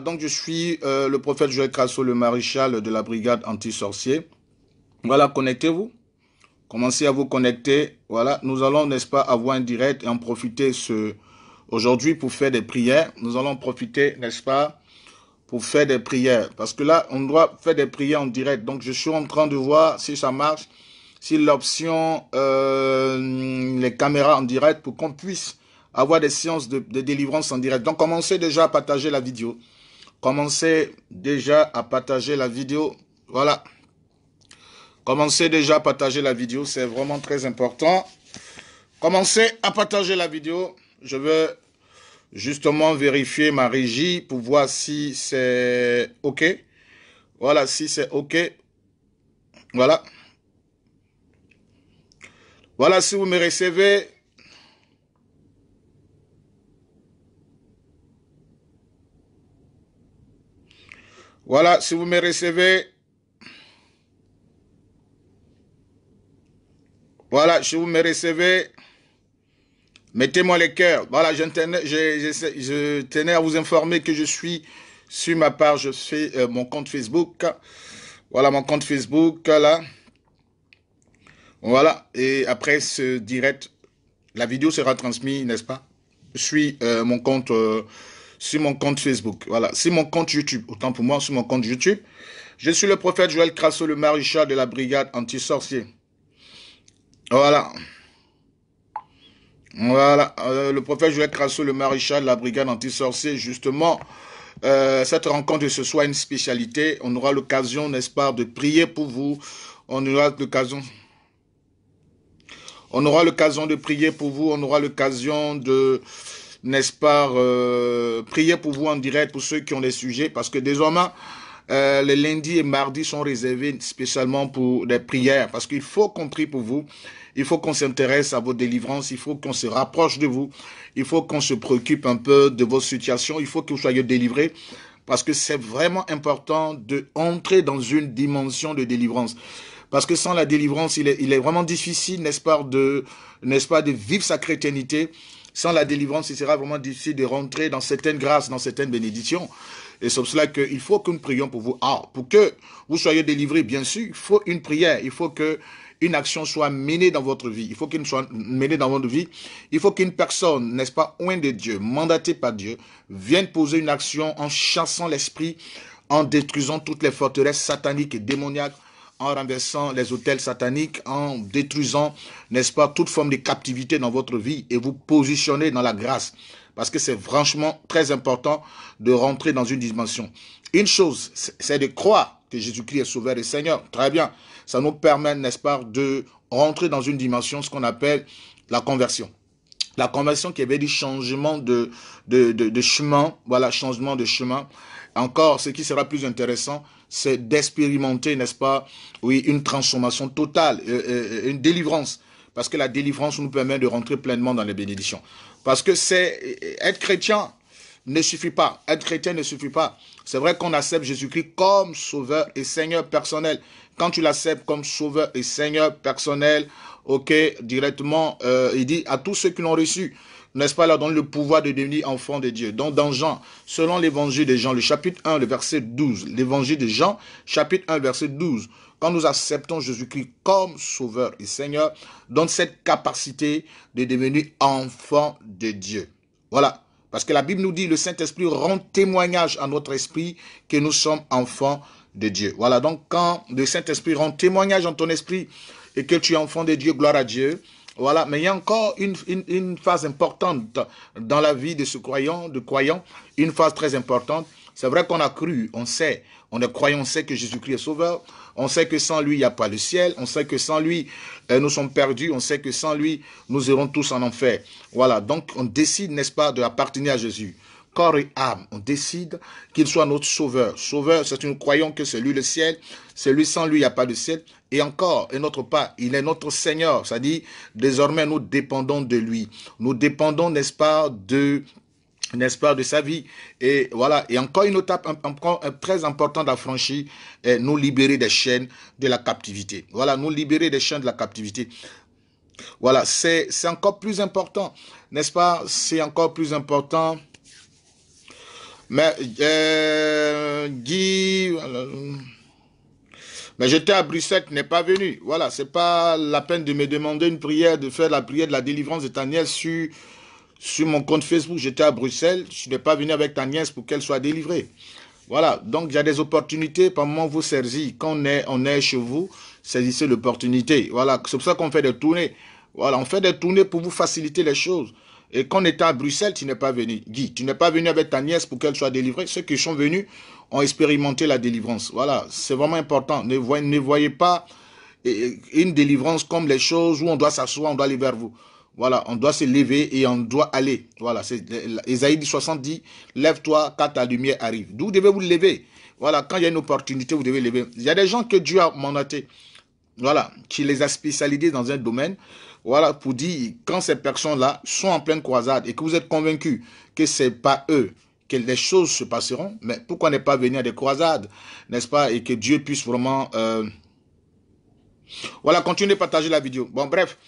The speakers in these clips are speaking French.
donc je suis euh, le prophète Joël Crasso, le maréchal de la brigade anti-sorcier. Voilà, connectez-vous. Commencez à vous connecter. Voilà, nous allons, n'est-ce pas, avoir un direct et en profiter ce aujourd'hui pour faire des prières. Nous allons profiter, n'est-ce pas, pour faire des prières. Parce que là, on doit faire des prières en direct. Donc, je suis en train de voir si ça marche, si l'option, euh, les caméras en direct, pour qu'on puisse avoir des séances de délivrance en direct. Donc, commencez déjà à partager la vidéo. Commencez déjà à partager la vidéo. Voilà. Commencez déjà à partager la vidéo, c'est vraiment très important. Commencez à partager la vidéo. Je veux justement vérifier ma régie pour voir si c'est OK. Voilà, si c'est OK. Voilà. Voilà, si vous me recevez, Voilà, si vous me recevez, voilà, si vous me recevez, mettez-moi les cœurs. Voilà, je tenais, à vous informer que je suis sur ma part, je fais euh, mon compte Facebook. Voilà mon compte Facebook, là. Voilà, et après ce direct, la vidéo sera transmise, n'est-ce pas Je Suis euh, mon compte euh, sur mon compte Facebook. Voilà, sur mon compte YouTube. Autant pour moi, sur mon compte YouTube. Je suis le prophète Joël Crasso, le maréchal de la brigade anti-sorcier. Voilà. Voilà, euh, le prophète Joël Crasso, le maréchal de la brigade anti-sorcier, justement, euh, cette rencontre de ce soir une spécialité. On aura l'occasion, n'est-ce pas, de prier pour vous. On aura l'occasion... On aura l'occasion de prier pour vous, on aura l'occasion de, n'est-ce pas, euh, prier pour vous en direct, pour ceux qui ont des sujets, parce que désormais, euh, les lundis et mardis sont réservés spécialement pour des prières, parce qu'il faut qu'on prie pour vous, il faut qu'on s'intéresse à vos délivrances, il faut qu'on se rapproche de vous, il faut qu'on se préoccupe un peu de vos situations, il faut que vous soyez délivrés, parce que c'est vraiment important de entrer dans une dimension de délivrance. Parce que sans la délivrance, il est, vraiment difficile, n'est-ce pas, de, n'est-ce pas, de vivre sa chrétiennité. Sans la délivrance, il sera vraiment difficile de rentrer dans certaines grâces, dans certaines bénédictions. Et c'est pour cela qu'il faut que nous prions pour vous. Ah, pour que vous soyez délivrés, bien sûr, il faut une prière. Il faut que une action soit menée dans votre vie. Il faut qu'une soit menée dans votre vie. Il faut qu'une personne, n'est-ce pas, loin de Dieu, mandatée par Dieu, vienne poser une action en chassant l'esprit, en détruisant toutes les forteresses sataniques et démoniaques en renversant les hôtels sataniques, en détruisant, n'est-ce pas, toute forme de captivité dans votre vie et vous positionner dans la grâce. Parce que c'est franchement très important de rentrer dans une dimension. Une chose, c'est de croire que Jésus-Christ est Sauveur et Seigneur. Très bien. Ça nous permet, n'est-ce pas, de rentrer dans une dimension, ce qu'on appelle la conversion. La conversion qui avait du changement de, de, de chemin, voilà, changement de chemin. Encore, ce qui sera plus intéressant, c'est d'expérimenter, n'est-ce pas, oui, une transformation totale, euh, euh, euh, une délivrance. Parce que la délivrance nous permet de rentrer pleinement dans les bénédictions. Parce que c'est être chrétien ne suffit pas. Être chrétien ne suffit pas. C'est vrai qu'on accepte Jésus-Christ comme sauveur et Seigneur personnel. Quand tu l'acceptes comme sauveur et Seigneur personnel, ok, directement, il dit à tous ceux qui l'ont reçu n'est-ce pas, là, donne le pouvoir de devenir enfant de Dieu. Donc dans Jean, selon l'évangile de Jean, le chapitre 1, le verset 12, l'évangile de Jean, chapitre 1, verset 12, quand nous acceptons Jésus-Christ comme Sauveur et Seigneur, donne cette capacité de devenir enfant de Dieu. Voilà. Parce que la Bible nous dit, le Saint-Esprit rend témoignage à notre esprit que nous sommes enfants de Dieu. Voilà, donc quand le Saint-Esprit rend témoignage en ton esprit et que tu es enfant de Dieu, gloire à Dieu, voilà, mais il y a encore une, phase importante dans la vie de ce croyant, de croyant, une phase très importante. C'est vrai qu'on a cru, on sait, on est croyant, on sait que Jésus-Christ est sauveur, on sait que sans lui, il n'y a pas le ciel, on sait que sans lui, euh, nous sommes perdus, on sait que sans lui, nous irons tous en enfer. Voilà, donc on décide, n'est-ce pas, d'appartenir à Jésus corps et âme. On décide qu'il soit notre sauveur. Sauveur, c'est nous croyons que c'est lui le ciel. C'est lui, sans lui, il n'y a pas de ciel. Et encore, et notre pas, il est notre Seigneur. C'est-à-dire, désormais, nous dépendons de lui. Nous dépendons, n'est-ce pas, de nest de sa vie. Et voilà, et encore une étape euh, très importante à franchir, nous libérer des chaînes de la captivité. Voilà, nous libérer des chaînes de la captivité. Voilà, c'est encore plus important, n'est-ce pas C'est encore plus important. Mais euh, Guy... Mais j'étais à Bruxelles, tu n'es pas venu. Voilà, c'est pas la peine de me demander une prière, de faire la prière de la délivrance de ta nièce sur, sur mon compte Facebook. J'étais à Bruxelles, tu n'es pas venu avec ta nièce pour qu'elle soit délivrée. Voilà, donc il y a des opportunités, par moment vous saisissez. Quand on est, on est chez vous, saisissez l'opportunité. Voilà, c'est pour ça qu'on fait des tournées. Voilà, on fait des tournées pour vous faciliter les choses. Et quand on était à Bruxelles, tu n'es pas venu. Guy, tu n'es pas venu avec ta nièce pour qu'elle soit délivrée. Ceux qui sont venus ont expérimenté la délivrance. Voilà, c'est vraiment important. Ne voyez, pas une délivrance comme les choses où on doit s'asseoir, on doit aller vers vous. Voilà, on doit se lever et on doit aller. Voilà, c'est Ésaïe 60 dit, lève-toi quand ta lumière arrive. D'où devez-vous lever Voilà, quand il y a une opportunité, vous devez lever. Il y a des gens que Dieu a mandatés, voilà, qui les a spécialisés dans un domaine. Voilà, pour dire, quand ces personnes-là sont en pleine croisade et que vous êtes convaincus que ce n'est pas eux, que les choses se passeront, mais pourquoi ne pas venir à des croisades, n'est-ce pas, et que Dieu puisse vraiment... Euh, voilà, continuez de partager la vidéo. Bon, bref.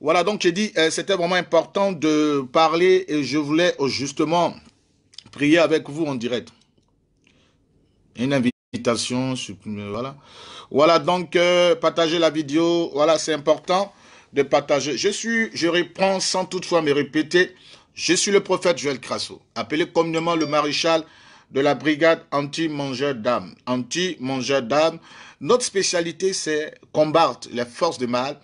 Voilà, donc j'ai dit, euh, c'était vraiment important de parler et je voulais euh, justement prier avec vous en direct. Une invitation, voilà. Voilà, donc partager la vidéo, voilà, c'est important de partager. Je suis, je réponds sans toutefois me répéter, je suis le prophète Joël Crasso, appelé communément le maréchal de la brigade anti-mangeur d'âme. Anti-mangeur d'âme, notre spécialité, c'est combattre les forces du mal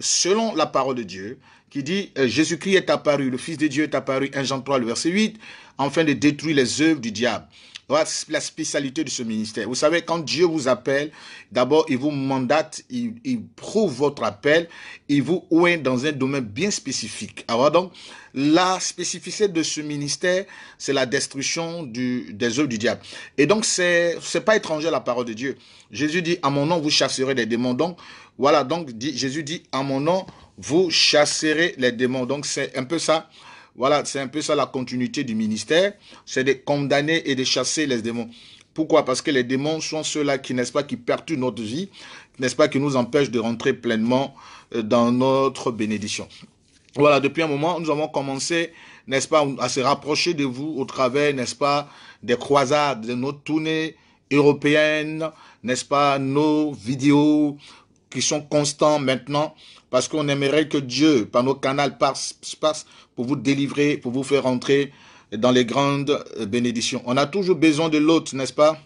selon la parole de Dieu, qui dit euh, Jésus-Christ est apparu, le Fils de Dieu est apparu, 1 Jean 3, le verset 8, afin de détruire les œuvres du diable. Voilà la spécialité de ce ministère. Vous savez, quand Dieu vous appelle, d'abord, il vous mandate, il, il, prouve votre appel, il vous oint dans un domaine bien spécifique. Alors ah, donc, la spécificité de ce ministère, c'est la destruction du, des œuvres du diable. Et donc, c'est n'est pas étranger à la parole de Dieu. Jésus dit, à mon nom, vous chasserez les démons. Donc, voilà, donc dit, Jésus dit, à mon nom, vous chasserez les démons. Donc, c'est un peu ça voilà, c'est un peu ça la continuité du ministère. C'est de condamner et de chasser les démons. Pourquoi Parce que les démons sont ceux-là qui, n'est-ce pas, qui perturbent notre vie, n'est-ce pas, qui nous empêchent de rentrer pleinement euh, dans notre bénédiction. Voilà, depuis un moment, nous avons commencé, n'est-ce pas, à se rapprocher de vous au travers, n'est-ce pas, des croisades, de nos tournées européennes, n'est-ce pas, nos vidéos qui sont constants maintenant parce qu'on aimerait que Dieu, par nos canaux, passe, pour vous délivrer, pour vous faire entrer dans les grandes euh, bénédictions. On a toujours besoin de l'autre, n'est-ce pas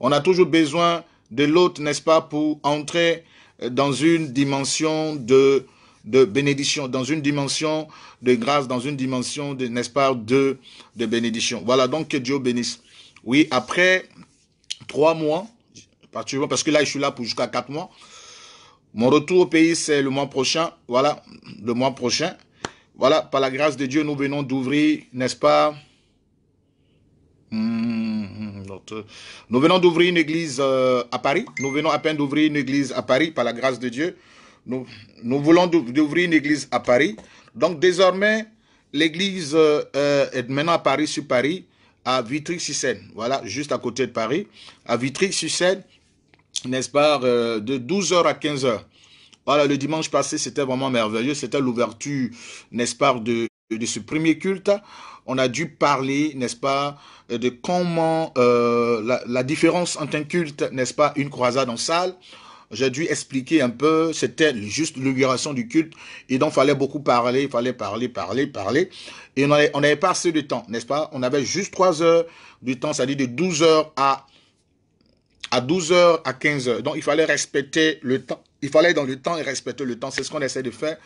On a toujours besoin de l'autre, n'est-ce pas, pour entrer euh, dans une dimension de, de bénédiction, dans une dimension de grâce, dans une dimension, de, n'est-ce pas, de, de bénédiction. Voilà, donc que Dieu bénisse. Oui, après trois mois, parce que là, je suis là pour jusqu'à 4 mois. Mon retour au pays, c'est le mois prochain. Voilà, le mois prochain. Voilà, par la grâce de Dieu, nous venons d'ouvrir, n'est-ce pas hmm, Nous venons d'ouvrir une église euh, à Paris. Nous venons à peine d'ouvrir une église à Paris, par la grâce de Dieu. Nous, nous voulons d'ouvrir une église à Paris. Donc désormais, l'église euh, euh, est maintenant à Paris, sur Paris, à Vitry-sur-Seine. Voilà, juste à côté de Paris, à Vitry-sur-Seine n'est-ce pas, euh, de 12h à 15h. Voilà, le dimanche passé, c'était vraiment merveilleux. C'était l'ouverture, n'est-ce pas, de, ce premier culte. On a dû parler, n'est-ce pas, de comment euh, la, différence entre un culte, n'est-ce pas, une croisade en salle. J'ai dû expliquer un peu, c'était juste l'auguration du culte, et donc il fallait beaucoup parler, il fallait parler, parler, parler, et on n'avait pas assez de temps, n'est-ce pas On avait juste trois heures du temps, c'est-à-dire de 12 heures à à 12h, à 15h. Donc, il fallait respecter le temps. Il fallait dans le temps et respecter le temps. C'est ce qu'on essaie de faire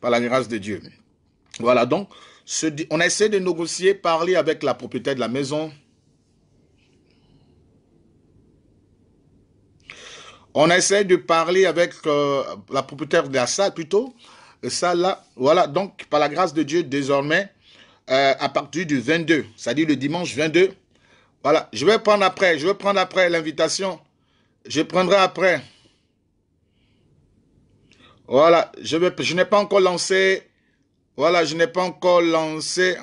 par la grâce de Dieu. Voilà, donc, on essaie de négocier, parler avec la propriétaire de la maison. On essaie de parler avec euh, la propriétaire de la salle plutôt. Ça là, voilà. Donc, par la grâce de Dieu, désormais, euh, à partir du 22, c'est-à-dire le dimanche 22, voilà, je vais prendre après, je vais prendre après l'invitation. Je prendrai après. Voilà, je, vais, je n'ai pas encore lancé. Voilà, je n'ai pas encore lancé.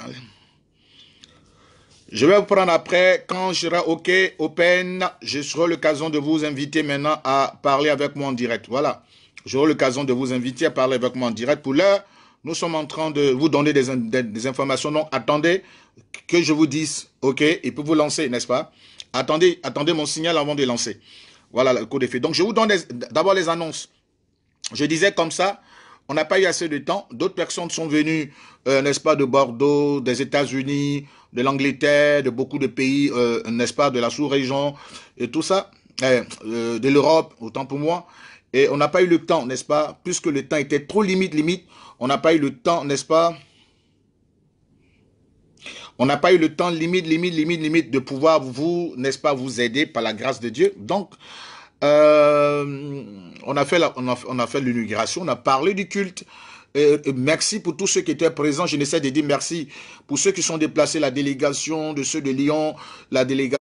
Je vais vous prendre après. Quand je serai OK, open, je serai l'occasion de vous inviter maintenant à parler avec moi en direct. Voilà, j'aurai l'occasion de vous inviter à parler avec moi en direct. Pour l'heure, nous sommes en train de vous donner des, des informations. Donc, attendez que je vous dise, ok, et pour vous lancer, n'est-ce pas Attendez, attendez mon signal avant de lancer. Voilà le coup d'effet. Donc, je vous donne d'abord les annonces. Je disais comme ça, on n'a pas eu assez de temps. D'autres personnes sont venues, euh, n'est-ce pas, de Bordeaux, des États-Unis, de l'Angleterre, de beaucoup de pays, euh, n'est-ce pas, de la sous-région et tout ça, eh, euh, de l'Europe, autant pour moi. Et on n'a pas eu le temps, n'est-ce pas, puisque le temps était trop limite, limite, on n'a pas eu le temps, n'est-ce pas, on n'a pas eu le temps limite, limite, limite, limite de pouvoir vous, n'est-ce pas, vous aider par la grâce de Dieu. Donc, euh, on a fait on a, l'inauguration, on a parlé du culte. merci pour tous ceux qui étaient présents. Je n'essaie de dire merci pour ceux qui sont déplacés, la délégation de ceux de Lyon, la délégation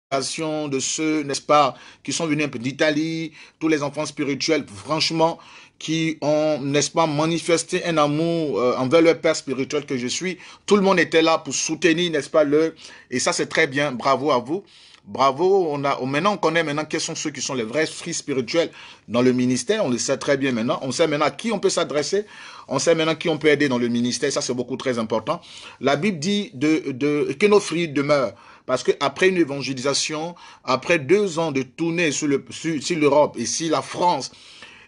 de ceux, n'est-ce pas, qui sont venus un peu d'Italie, tous les enfants spirituels, franchement, qui ont, n'est-ce pas, manifesté un amour euh, envers le père spirituel que je suis. Tout le monde était là pour soutenir, n'est-ce pas, le... Et ça, c'est très bien. Bravo à vous. Bravo, on a, maintenant on connaît maintenant quels sont ceux qui sont les vrais fris spirituels dans le ministère, on le sait très bien maintenant, on sait maintenant à qui on peut s'adresser, on sait maintenant qui on peut aider dans le ministère, ça c'est beaucoup très important. La Bible dit de, de, que nos fruits demeurent. Parce qu'après une évangélisation, après deux ans de tournée sur l'Europe et sur la France,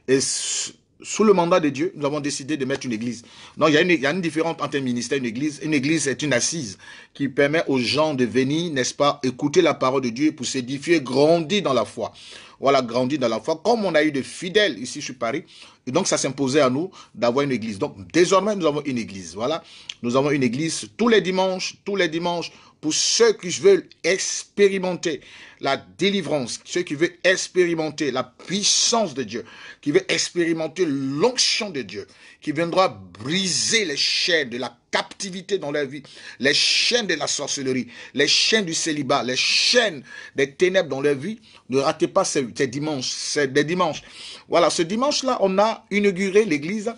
et sous le mandat de Dieu, nous avons décidé de mettre une église. Non, il y a une, différence entre un ministère et une église. Une église est une assise qui permet aux gens de venir, n'est-ce pas, écouter la parole de Dieu pour s'édifier, grandir dans la foi. Voilà, grandir dans la foi, comme on a eu des fidèles ici sur Paris. Et donc, ça s'imposait à nous d'avoir une église. Donc, désormais, nous avons une église. Voilà, nous avons une église tous les dimanches, tous les dimanches pour ceux qui veulent expérimenter la délivrance, ceux qui veulent expérimenter la puissance de Dieu, qui veulent expérimenter l'onction de Dieu, qui viendra briser les chaînes de la captivité dans leur vie, les chaînes de la sorcellerie, les chaînes du célibat, les chaînes des ténèbres dans leur vie. Ne ratez pas ces, dimanches, des dimanches. Voilà, ce dimanche-là, on a inauguré l'église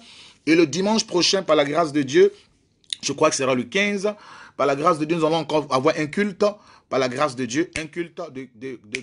et le dimanche prochain, par la grâce de Dieu, je crois que ce sera le 15, par la grâce de Dieu, nous allons encore avoir un culte, par la grâce de Dieu, un culte de,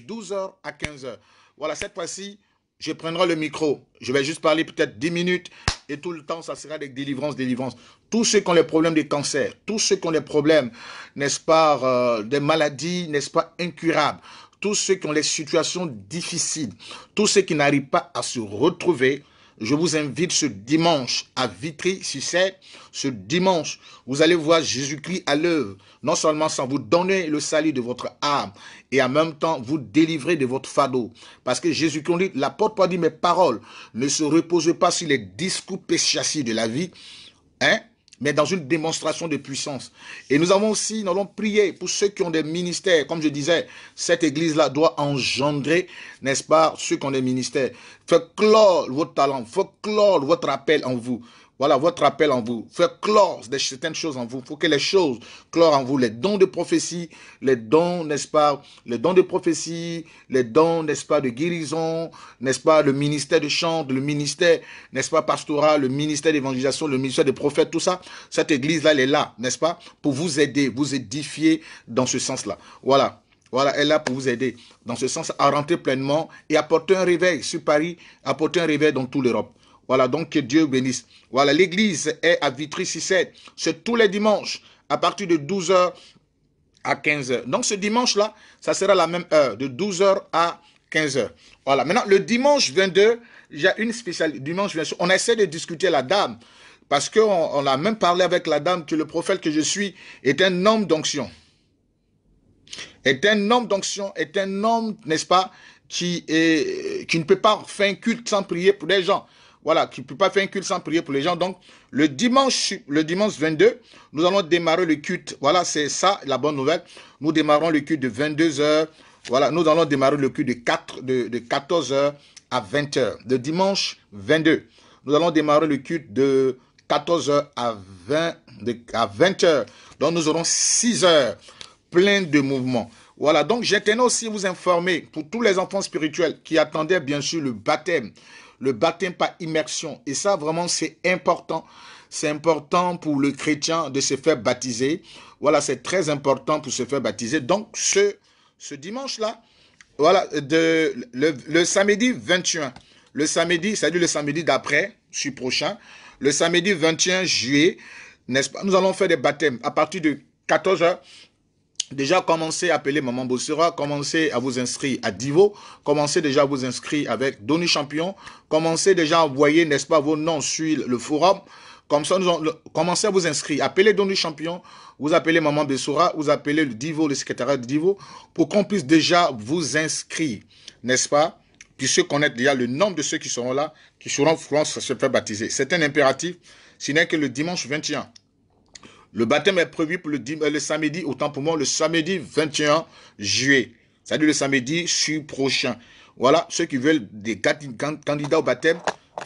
12h à 15h. Voilà, cette fois-ci, je prendrai le micro. Je vais juste parler peut-être 10 minutes et tout le temps, ça sera des délivrances, délivrances. Tous ceux qui ont les problèmes de cancer, tous ceux qui ont les problèmes, n'est-ce pas, euh, des maladies, n'est-ce pas, incurables, tous ceux qui ont les situations difficiles, tous ceux qui n'arrivent pas à se retrouver, je vous invite ce dimanche à vitry si c'est Ce dimanche, vous allez voir Jésus-Christ à l'œuvre. Non seulement sans vous donner le salut de votre âme, et en même temps vous délivrer de votre fardeau. Parce que Jésus-Christ dit, porte porte dit, mes paroles ne se repose pas sur les discours péchassiers de la vie, hein, mais dans une démonstration de puissance. Et nous avons aussi, nous allons prier pour ceux qui ont des ministères. Comme je disais, cette église-là doit engendrer, n'est-ce pas, ceux qui ont des ministères. Faites clore votre talent, faut clore votre appel en vous. Voilà votre appel en vous. Faire clore des, certaines choses en vous. Il faut que les choses clorent en vous. Les dons de prophétie, les dons, n'est-ce pas, les dons de prophétie, les dons, n'est-ce pas, de guérison, n'est-ce pas, le ministère de chant, le ministère, n'est-ce pas, pastoral, le ministère d'évangélisation, le ministère des prophètes, tout ça. Cette église-là, elle est là, n'est-ce pas, pour vous aider, vous édifier dans ce sens-là. Voilà. Voilà, elle est là pour vous aider dans ce sens à rentrer pleinement et apporter un réveil sur Paris, apporter un réveil dans toute l'Europe. Voilà, donc que Dieu bénisse. Voilà, l'église est à Vitry-Cissette. C'est tous les dimanches à partir de 12h à 15h. Donc ce dimanche-là, ça sera la même heure, de 12h à 15h. Voilà, maintenant le dimanche 22, j'ai une spéciale, dimanche 22, on essaie de discuter la dame. Parce qu'on on a même parlé avec la dame que le prophète que je suis est un homme d'onction. Est un homme d'onction, est un homme, n'est-ce pas, qui, est, qui ne peut pas faire un culte sans prier pour des gens. Voilà, qui ne peut pas faire un culte sans prier pour les gens. Donc, le dimanche, le dimanche 22, nous allons démarrer le culte. Voilà, c'est ça la bonne nouvelle. Nous démarrons le culte de 22h. Voilà, nous allons démarrer le culte de, 14h à 20h. Le dimanche 22. Nous allons démarrer le culte de 14h à 20 à h Donc nous aurons 6 heures plein de mouvements. Voilà, donc j'étais aussi vous informer pour tous les enfants spirituels qui attendaient bien sûr le baptême le baptême par immersion. Et ça, vraiment, c'est important. C'est important pour le chrétien de se faire baptiser. Voilà, c'est très important pour se faire baptiser. Donc, ce, ce dimanche-là, voilà, de, le, le, samedi 21, le samedi, c'est-à-dire le samedi d'après, je prochain, le samedi 21 juillet, n'est-ce pas, nous allons faire des baptêmes à partir de 14h déjà commencez à appeler Maman Bessoura, commencez à vous inscrire à Divo, commencez déjà à vous inscrire avec Donny Champion, commencez déjà à envoyer, n'est-ce pas, vos noms sur le forum. Comme ça, nous commencez à vous inscrire. Appelez Donny Champion, vous appelez Maman Bessoura, vous appelez le Divo, le secrétaire de Divo, pour qu'on puisse déjà vous inscrire, n'est-ce pas se connaître déjà le nombre de ceux qui seront là, qui seront France se faire baptiser. C'est un impératif, n'est que le dimanche 21, le baptême est prévu pour le, euh, le samedi, autant pour moi, le samedi 21 juillet. C'est-à-dire le samedi sur prochain. Voilà, ceux qui veulent des candidats au baptême,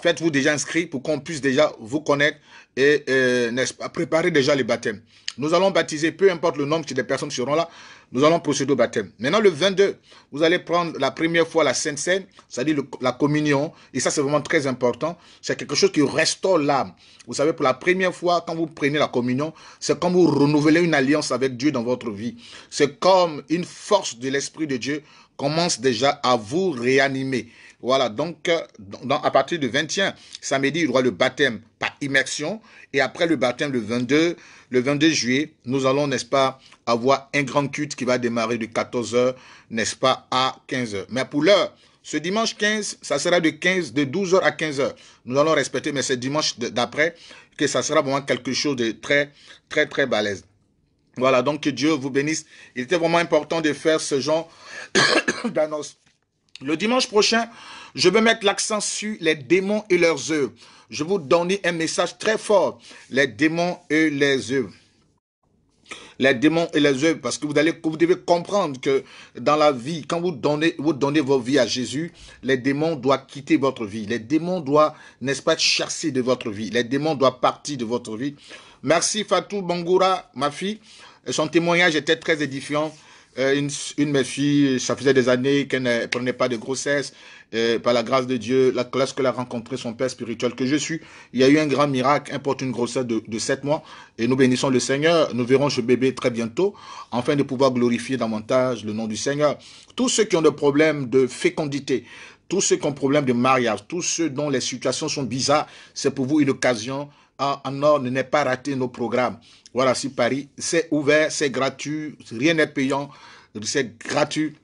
faites-vous déjà inscrits pour qu'on puisse déjà vous connaître et, euh, pas, préparer déjà le baptême nous allons baptiser, peu importe le nombre de personnes qui seront là, nous allons procéder au baptême. Maintenant, le 22, vous allez prendre la première fois la Sainte Seine, c'est-à-dire la communion, et ça c'est vraiment très important. C'est quelque chose qui restaure l'âme. Vous savez, pour la première fois, quand vous prenez la communion, c'est comme vous renouvelez une alliance avec Dieu dans votre vie. C'est comme une force de l'Esprit de Dieu commence déjà à vous réanimer. Voilà, donc euh, à partir du 21, samedi, il y aura le baptême par immersion. Et après le baptême, le 22, le 22 juillet, nous allons, n'est-ce pas, avoir un grand culte qui va démarrer de 14h, n'est-ce pas, à 15h. Mais pour l'heure, ce dimanche 15, ça sera de 15, de 12h à 15h. Nous allons respecter, mais c'est dimanche d'après que ça sera vraiment quelque chose de très, très, très balèze. Voilà, donc que Dieu vous bénisse. Il était vraiment important de faire ce genre d'annonce. Le dimanche prochain, je vais mettre l'accent sur les démons et leurs œufs. Je vais vous donner un message très fort. Les démons et les œufs. Les démons et les œufs, Parce que vous, allez, devez comprendre que dans la vie, quand vous donnez, vous donnez vos vies à Jésus, les démons doivent quitter votre vie. Les démons doivent, n'est-ce pas, chasser de votre vie. Les démons doivent partir de votre vie. Merci Fatou Bangoura, ma fille. Son témoignage était très édifiant. Euh, une, une filles, ça faisait des années qu'elle ne prenait pas de grossesse. Et euh, par la grâce de Dieu, la classe que a rencontré son père spirituel que je suis, il y a eu un grand miracle, importe une grossesse de, de 7 mois. Et nous bénissons le Seigneur. Nous verrons ce bébé très bientôt, afin de pouvoir glorifier davantage le nom du Seigneur. Tous ceux qui ont des problèmes de fécondité, tous ceux qui ont problèmes de mariage, tous ceux dont les situations sont bizarres, c'est pour vous une occasion en, or, ne n'est pas raté nos programmes. Voilà, si Paris, c'est ouvert, c'est gratuit, rien n'est payant, c'est gratuit.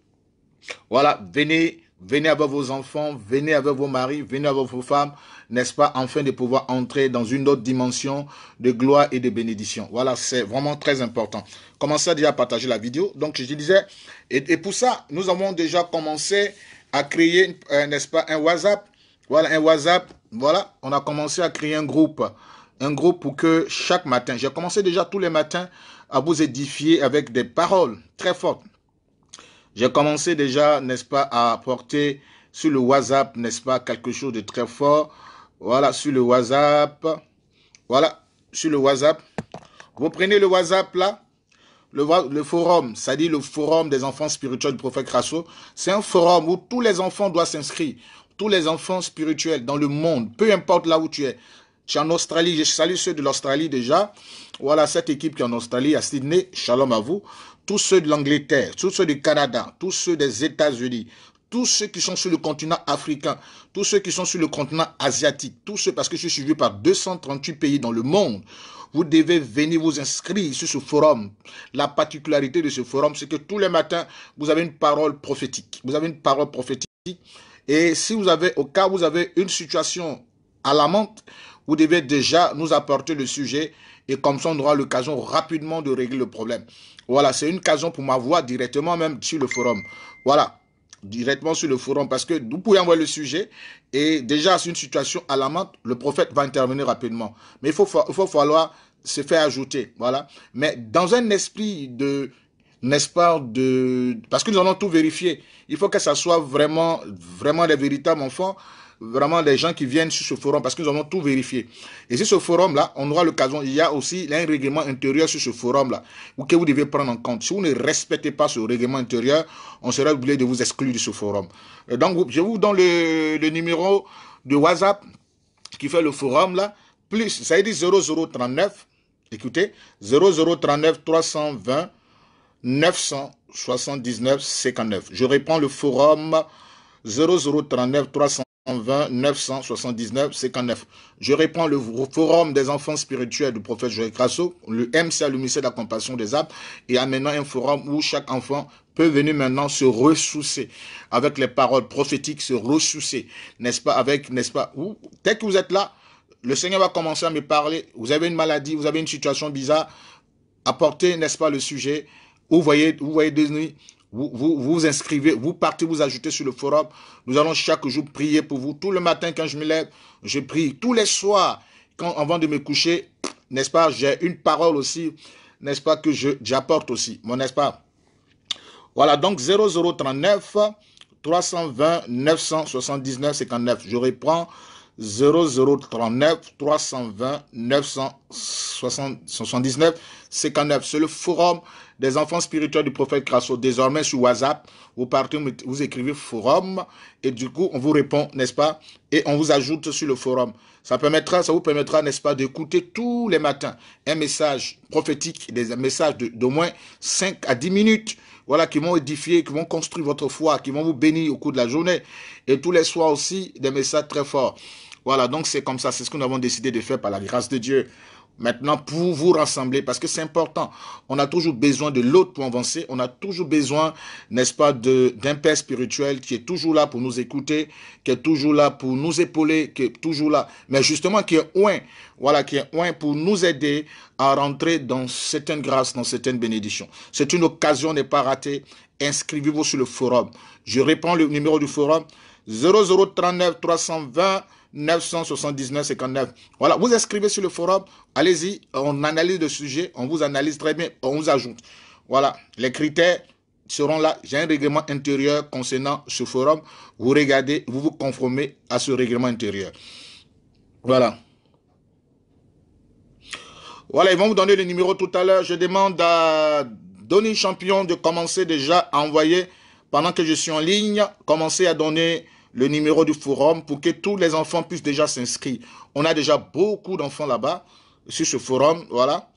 Voilà, venez, venez avec vos enfants, venez avec vos maris, venez avec vos femmes, n'est-ce pas, enfin de pouvoir entrer dans une autre dimension de gloire et de bénédiction. Voilà, c'est vraiment très important. Commencez déjà à partager la vidéo. Donc, je disais, et, pour ça, nous avons déjà commencé à créer, euh, n'est-ce pas, un WhatsApp. Voilà, un WhatsApp. Voilà, on a commencé à créer un groupe. Un groupe pour que chaque matin, j'ai commencé déjà tous les matins à vous édifier avec des paroles très fortes. J'ai commencé déjà, n'est-ce pas, à apporter sur le WhatsApp, n'est-ce pas, quelque chose de très fort. Voilà, sur le WhatsApp. Voilà, sur le WhatsApp. Vous prenez le WhatsApp là, le, forum, ça dit le forum des enfants spirituels du prophète Crasso. C'est un forum où tous les enfants doivent s'inscrire. Tous les enfants spirituels dans le monde, peu importe là où tu es. Je suis en Australie, je salue ceux de l'Australie déjà. Voilà cette équipe qui est en Australie, à Sydney, shalom à vous. Tous ceux de l'Angleterre, tous ceux du Canada, tous ceux des États-Unis, tous ceux qui sont sur le continent africain, tous ceux qui sont sur le continent asiatique, tous ceux, parce que je suis suivi par 238 pays dans le monde, vous devez venir vous inscrire sur ce forum. La particularité de ce forum, c'est que tous les matins, vous avez une parole prophétique. Vous avez une parole prophétique. Et si vous avez, au cas où vous avez une situation alarmante, vous devez déjà nous apporter le sujet et comme ça on aura l'occasion rapidement de régler le problème. Voilà, c'est une occasion pour m'avoir directement même sur le forum. Voilà, directement sur le forum parce que vous pouvez envoyer le sujet et déjà c'est une situation alarmante, le prophète va intervenir rapidement. Mais il faut, il faut falloir se faire ajouter, voilà. Mais dans un esprit de n'est-ce pas, de... parce que nous allons tout vérifier. Il faut que ça soit vraiment, vraiment les véritables enfants vraiment les gens qui viennent sur ce forum parce qu'ils ont tout vérifié. Et sur ce forum-là, on aura l'occasion, il y a aussi un règlement intérieur sur ce forum-là que vous devez prendre en compte. Si vous ne respectez pas ce règlement intérieur, on sera obligé de vous exclure de ce forum. Euh, donc, je vous donne le, numéro de WhatsApp qui fait le forum là, plus, ça dit 0039, écoutez, 0039 320 979 59. Je réponds le forum 0039 300. 20 979 59. Je réponds le forum des enfants spirituels du prophète Joël Grasso, le MCA, le ministère de la compassion des âmes, et a maintenant un forum où chaque enfant peut venir maintenant se ressourcer avec les paroles prophétiques, se ressourcer, n'est-ce pas, avec, n'est-ce pas, où, dès que vous êtes là, le Seigneur va commencer à me parler, vous avez une maladie, vous avez une situation bizarre, apportez, n'est-ce pas, le sujet, vous voyez, vous voyez des nuits, vous, vous, inscrivez, vous partez, vous ajoutez sur le forum. Nous allons chaque jour prier pour vous. Tout le matin, quand je me lève, je prie. Tous les soirs, quand, avant de me coucher, n'est-ce pas, j'ai une parole aussi, n'est-ce pas, que j'apporte aussi, mon n'est-ce pas. Voilà, donc 0039 320 979 59. Je reprends 0039 320 979 59. C'est le forum des enfants spirituels du prophète Crasso, désormais sur WhatsApp, vous partez, vous écrivez forum, et du coup, on vous répond, n'est-ce pas Et on vous ajoute sur le forum. Ça permettra, ça vous permettra, n'est-ce pas, d'écouter tous les matins un message prophétique, des messages d'au moins 5 à 10 minutes, voilà, qui vont édifier, qui vont construire votre foi, qui vont vous bénir au cours de la journée. Et tous les soirs aussi, des messages très forts. Voilà, donc c'est comme ça, c'est ce que nous avons décidé de faire par la grâce de Dieu maintenant pour vous rassembler, parce que c'est important. On a toujours besoin de l'autre pour avancer, on a toujours besoin, n'est-ce pas, d'un père spirituel qui est toujours là pour nous écouter, qui est toujours là pour nous épauler, qui est toujours là, mais justement qui est loin, voilà, qui est loin pour nous aider à rentrer dans certaines grâces, dans certaines bénédictions. C'est une occasion, n'est pas ratée. Inscrivez-vous sur le forum. Je réponds le numéro du forum 0039 320 979 59. Voilà, vous inscrivez sur le forum, allez-y, on analyse le sujet, on vous analyse très bien, on vous ajoute. Voilà, les critères seront là. J'ai un règlement intérieur concernant ce forum. Vous regardez, vous vous conformez à ce règlement intérieur. Voilà. Voilà, ils vont vous donner le numéro tout à l'heure. Je demande à Donny Champion de commencer déjà à envoyer, pendant que je suis en ligne, commencer à donner le numéro du forum pour que tous les enfants puissent déjà s'inscrire. On a déjà beaucoup d'enfants là-bas, sur ce forum, voilà.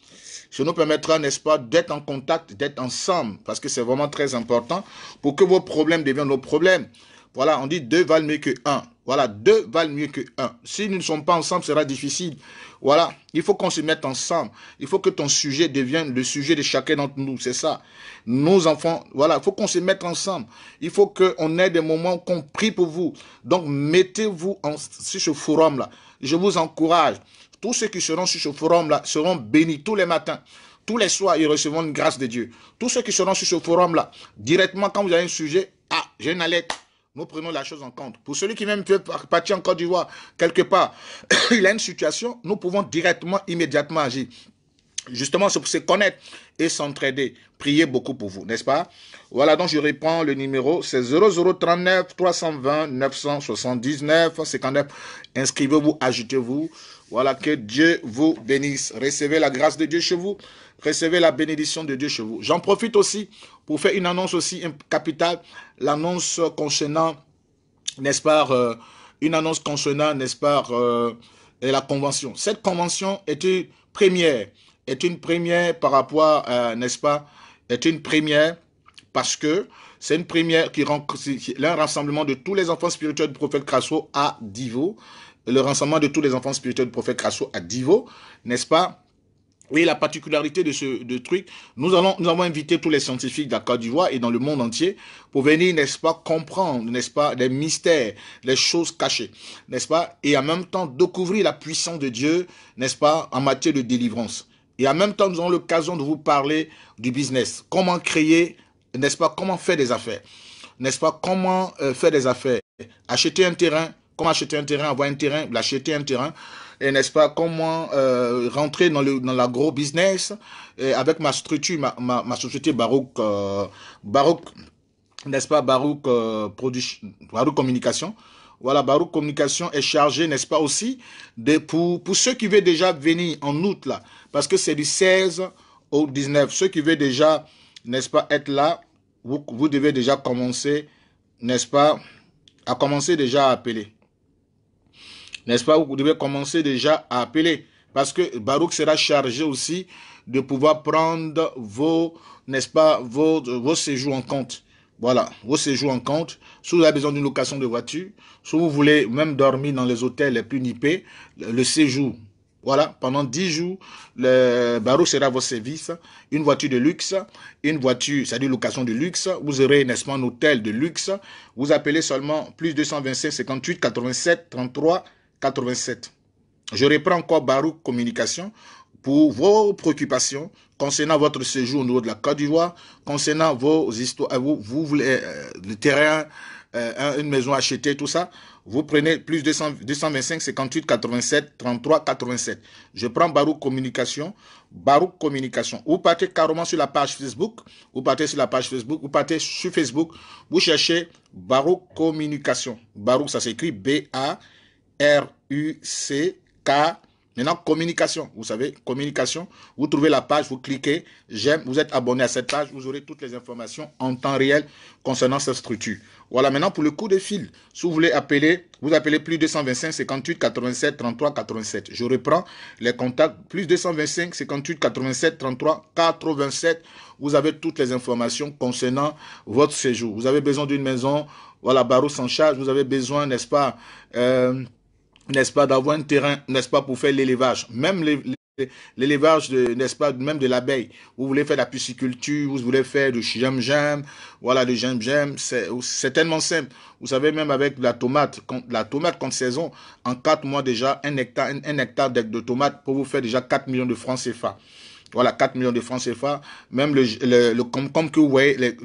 ce nous permettra, n'est-ce pas, d'être en contact, d'être ensemble, parce que c'est vraiment très important pour que vos problèmes deviennent nos problèmes. Voilà, on dit deux valent mieux que un. Voilà, deux valent mieux que un. Si nous ne sommes pas ensemble, ce sera difficile. Voilà, il faut qu'on se mette ensemble. Il faut que ton sujet devienne le sujet de chacun d'entre nous. C'est ça. Nos enfants, voilà, il faut qu'on se mette ensemble. Il faut qu'on ait des moments qu'on prie pour vous. Donc, mettez-vous sur ce forum-là. Je vous encourage. Tous ceux qui seront sur ce forum-là seront bénis tous les matins. Tous les soirs, ils recevront une grâce de Dieu. Tous ceux qui seront sur ce forum-là, directement quand vous avez un sujet, ah, j'ai une alerte. Nous prenons la chose en compte. Pour celui qui même peut partir en Côte d'Ivoire, quelque part, il a une situation, nous pouvons directement, immédiatement agir. Justement, c'est pour se connaître et s'entraider. Priez beaucoup pour vous, n'est-ce pas Voilà, donc je reprends le numéro, c'est 0039 320 979 59. Inscrivez-vous, ajoutez-vous. Voilà, que Dieu vous bénisse. Recevez la grâce de Dieu chez vous. Recevez la bénédiction de Dieu chez vous. J'en profite aussi pour faire une annonce aussi capitale. L'annonce concernant, n'est-ce pas, une annonce concernant, n'est-ce pas, la convention. Cette convention est une première. Est une première par rapport, n'est-ce pas, est une première parce que c'est une première qui rend un rassemblement de tous les enfants spirituels du prophète Crasso à Divo le renseignement de tous les enfants spirituels du prophète Crasso à Divo, n'est-ce pas Oui, la particularité de ce truc, nous, allons, nous avons invité tous les scientifiques d'accord la Côte et dans le monde entier pour venir, n'est-ce pas, comprendre, n'est-ce pas, les mystères, les choses cachées, n'est-ce pas, et en même temps découvrir la puissance de Dieu, n'est-ce pas, en matière de délivrance. Et en même temps, nous avons l'occasion de vous parler du business, comment créer, n'est-ce pas, comment faire des affaires, n'est-ce pas, comment euh, faire des affaires, acheter un terrain, Comment acheter un terrain, avoir un terrain, l'acheter un terrain et n'est-ce pas comment euh, rentrer dans le dans l'agro business avec ma structure ma, société Baroque euh, Baroque n'est-ce pas Baroque euh, Baroque communication voilà Baroque communication est chargée, n'est-ce pas aussi de pour pour ceux qui veulent déjà venir en août là parce que c'est du 16 au 19 ceux qui veulent déjà n'est-ce pas être là vous, vous devez déjà commencer n'est-ce pas à commencer déjà à appeler n'est-ce pas Vous devez commencer déjà à appeler. Parce que Baruch sera chargé aussi de pouvoir prendre vos, n'est-ce pas, vos, vos séjours en compte. Voilà, vos séjours en compte. Si vous avez besoin d'une location de voiture, si vous voulez même dormir dans les hôtels les plus nippés, le séjour. Voilà, pendant 10 jours, le Baruch sera vos services. Une voiture de luxe, une voiture, c'est-à-dire location de luxe. Vous aurez, n'est-ce pas, un hôtel de luxe. Vous appelez seulement plus 225 58 87 33 87. Je reprends encore Barou Communication pour vos préoccupations concernant votre séjour au niveau de la Côte d'Ivoire, concernant vos histoires, vous, voulez euh, le terrain, euh, une maison achetée, tout ça. Vous prenez plus 225 58 87 33 87. Je prends Barou Communication. Barou Communication. Vous partez carrément sur la page Facebook. Vous partez sur la page Facebook. Vous partez sur Facebook. Vous cherchez Barou Communication. Barou ça s'écrit b a R-U-C-K. Maintenant, communication. Vous savez, communication. Vous trouvez la page, vous cliquez, j'aime, vous êtes abonné à cette page, vous aurez toutes les informations en temps réel concernant cette structure. Voilà, maintenant pour le coup de fil, si vous voulez appeler, vous appelez plus 225 58 87 33 87. Je reprends les contacts, plus 225 58 87 33 87. Vous avez toutes les informations concernant votre séjour. Vous avez besoin d'une maison, voilà, Barreau sans charge, vous avez besoin, n'est-ce pas, euh, n'est-ce pas, d'avoir un terrain, n'est-ce pas, pour faire l'élevage. Même l'élevage, n'est-ce pas, même de l'abeille. Vous voulez faire de la pisciculture, vous voulez faire du jaime voilà, du gem j'aime c'est tellement simple. Vous savez, même avec la tomate, la tomate, contre saison, en quatre mois déjà, un hectare, un, hectare de, tomate pour vous faire déjà 4 millions de francs CFA voilà 4 millions de francs CFA même le, le, que vous voyez le,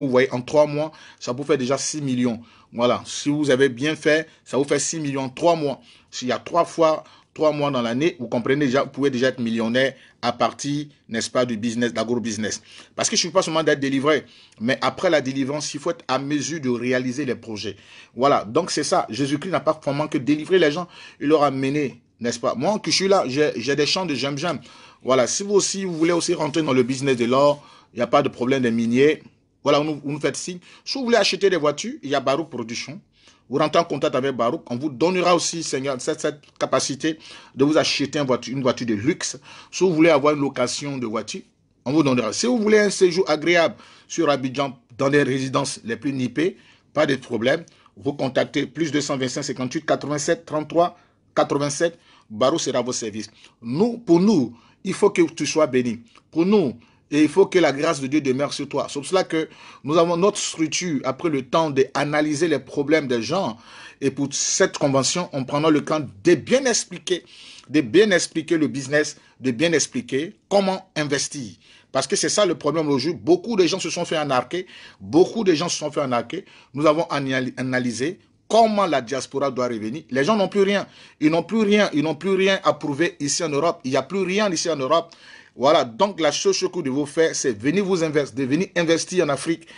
vous voyez en trois mois ça vous faire déjà 6 millions voilà, si vous avez bien fait, ça vous fait 6 millions 3 mois. S'il y a 3 fois 3 mois dans l'année, vous comprenez déjà, vous pouvez déjà être millionnaire à partir, n'est-ce pas, du business, d'agro-business. Parce que je ne suis pas seulement d'être délivré, mais après la délivrance, il faut être à mesure de réaliser les projets. Voilà, donc c'est ça. Jésus-Christ n'a pas vraiment que délivrer les gens, il leur a mené, n'est-ce pas. Moi, que je suis là, j'ai des champs de j'aime-j'aime. Voilà, si vous aussi, vous voulez aussi rentrer dans le business de l'or, il n'y a pas de problème des miniers. Voilà, vous nous, faites signe. Si vous voulez acheter des voitures, il y a Barouk Production. Vous rentrez en contact avec Barouk. On vous donnera aussi, Seigneur, cette, capacité de vous acheter une voiture, de luxe. Si vous voulez avoir une location de voiture, on vous donnera. Si vous voulez un séjour agréable sur Abidjan, dans les résidences les plus nippées, pas de problème. Vous contactez plus 225 58 87 33 87. Barou sera à vos services. Nous, pour nous, il faut que tu sois béni. Pour nous, et il faut que la grâce de Dieu demeure sur toi. C'est pour cela que nous avons notre structure, après le temps d'analyser les problèmes des gens. Et pour cette convention, on prendra le temps de bien expliquer, de bien expliquer le business, de bien expliquer comment investir. Parce que c'est ça le problème aujourd'hui. Beaucoup de gens se sont fait anarquer. Beaucoup de gens se sont fait anarquer. Nous avons analysé comment la diaspora doit revenir. Les gens n'ont plus rien. Ils n'ont plus rien. Ils n'ont plus rien à prouver ici en Europe. Il n'y a plus rien ici en Europe. Voilà, donc la chose que vous devez faire, c'est venir vous investir, de venir investir en Afrique.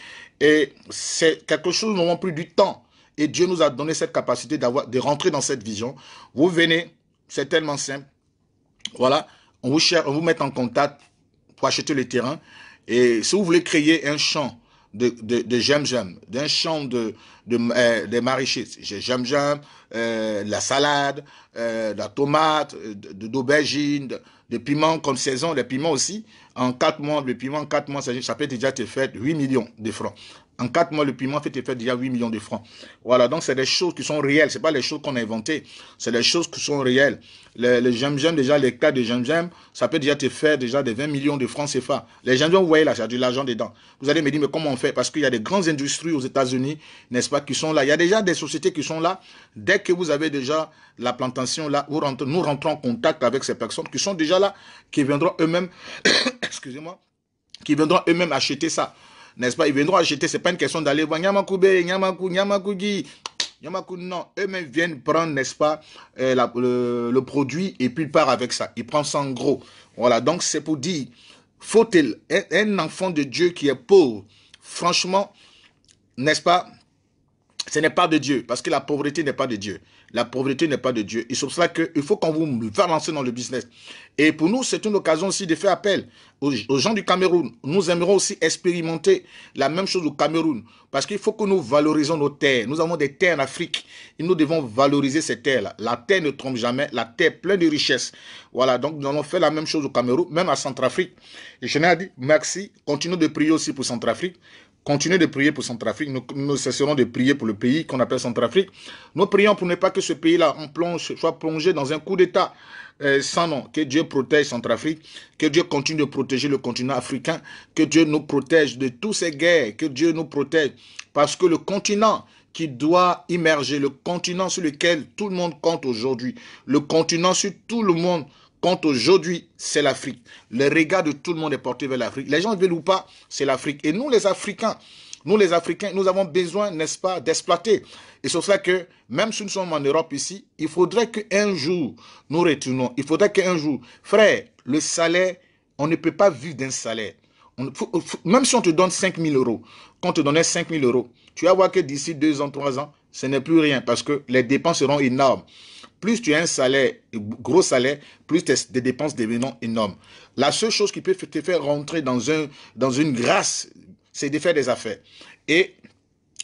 Et c'est quelque chose, nous avons plus du temps. Et Dieu nous a donné cette capacité de rentrer dans cette vision. Vous venez, c'est tellement simple. Voilà, on vous cherche, on vous met en contact pour acheter le terrain. Et si vous voulez créer un champ de, de, d'un champ de, euh, des maraîchers, j'aime euh, la salade, euh, la tomate, d'aubergine, de piments comme saison, les piments aussi. En 4 mois, le piment en 4 mois, ça peut déjà te faire 8 millions de francs. En quatre mois, le piment fait déjà 8 millions de francs. Voilà, donc c'est des choses qui sont réelles. Ce pas les choses qu'on a inventées. C'est des choses qui sont réelles. Les, les j'aime déjà, les cas de j'aime ça peut déjà te faire déjà des 20 millions de francs CFA. Les j'aime vous voyez là, il y a de l'argent dedans. Vous allez me dire, mais comment on fait Parce qu'il y a des grandes industries aux États-Unis, n'est-ce pas, qui sont là. Il y a déjà des sociétés qui sont là. Dès que vous avez déjà la plantation là, nous rentrons en contact avec ces personnes qui sont déjà là, qui viendront eux-mêmes, excusez-moi, qui viendront eux-mêmes acheter ça n'est-ce pas Ils viendront acheter, n'est pas une question d'aller voir Nyamakoube, Nyamakou, Nyamakugi. Nyamakou, non, eux-mêmes viennent prendre, n'est-ce pas, euh, le, le, produit et puis ils partent avec ça. Ils prennent ça en gros. Voilà, donc c'est pour dire, faut-il un enfant de Dieu qui est pauvre Franchement, n'est-ce pas Ce n'est pas de Dieu, parce que la pauvreté n'est pas de Dieu. La pauvreté n'est pas de Dieu. Et c'est pour cela qu'il faut qu'on vous fasse lancer dans le business. Et pour nous, c'est une occasion aussi de faire appel aux, gens du Cameroun. Nous aimerons aussi expérimenter la même chose au Cameroun. Parce qu'il faut que nous valorisons nos terres. Nous avons des terres en Afrique. Et nous devons valoriser ces terres-là. La terre ne trompe jamais. La terre est pleine de richesses. Voilà, donc nous allons faire la même chose au Cameroun, même à Centrafrique. Et je n'ai dit merci. Continuons de prier aussi pour Centrafrique. Continuer de prier pour Centrafrique. Nous, nous cesserons de prier pour le pays qu'on appelle Centrafrique. Nous prions pour ne pas que ce pays-là en plonge, soit plongé dans un coup d'État euh, sans nom. Que Dieu protège Centrafrique, que Dieu continue de protéger le continent africain, que Dieu nous protège de toutes ces guerres, que Dieu nous protège. Parce que le continent qui doit immerger, le continent sur lequel tout le monde compte aujourd'hui, le continent sur tout le monde aujourd'hui, c'est l'Afrique. Le regard de tout le monde est porté vers l'Afrique. Les gens veulent ou pas, c'est l'Afrique. Et nous, les Africains, nous, les Africains, nous avons besoin, n'est-ce pas, d'exploiter. Et c'est ça que, même si nous sommes en Europe ici, il faudrait qu'un jour, nous retournons. Il faudrait qu'un jour, frère, le salaire, on ne peut pas vivre d'un salaire. même si on te donne 5 000 euros, quand on te donnait 5 000 euros, tu vas voir que d'ici deux ans, trois ans, ce n'est plus rien parce que les dépenses seront énormes. Plus tu as un salaire, gros salaire, plus tes, dépenses deviendront énormes. La seule chose qui peut te faire rentrer dans, un, dans une grâce, c'est de faire des affaires. Et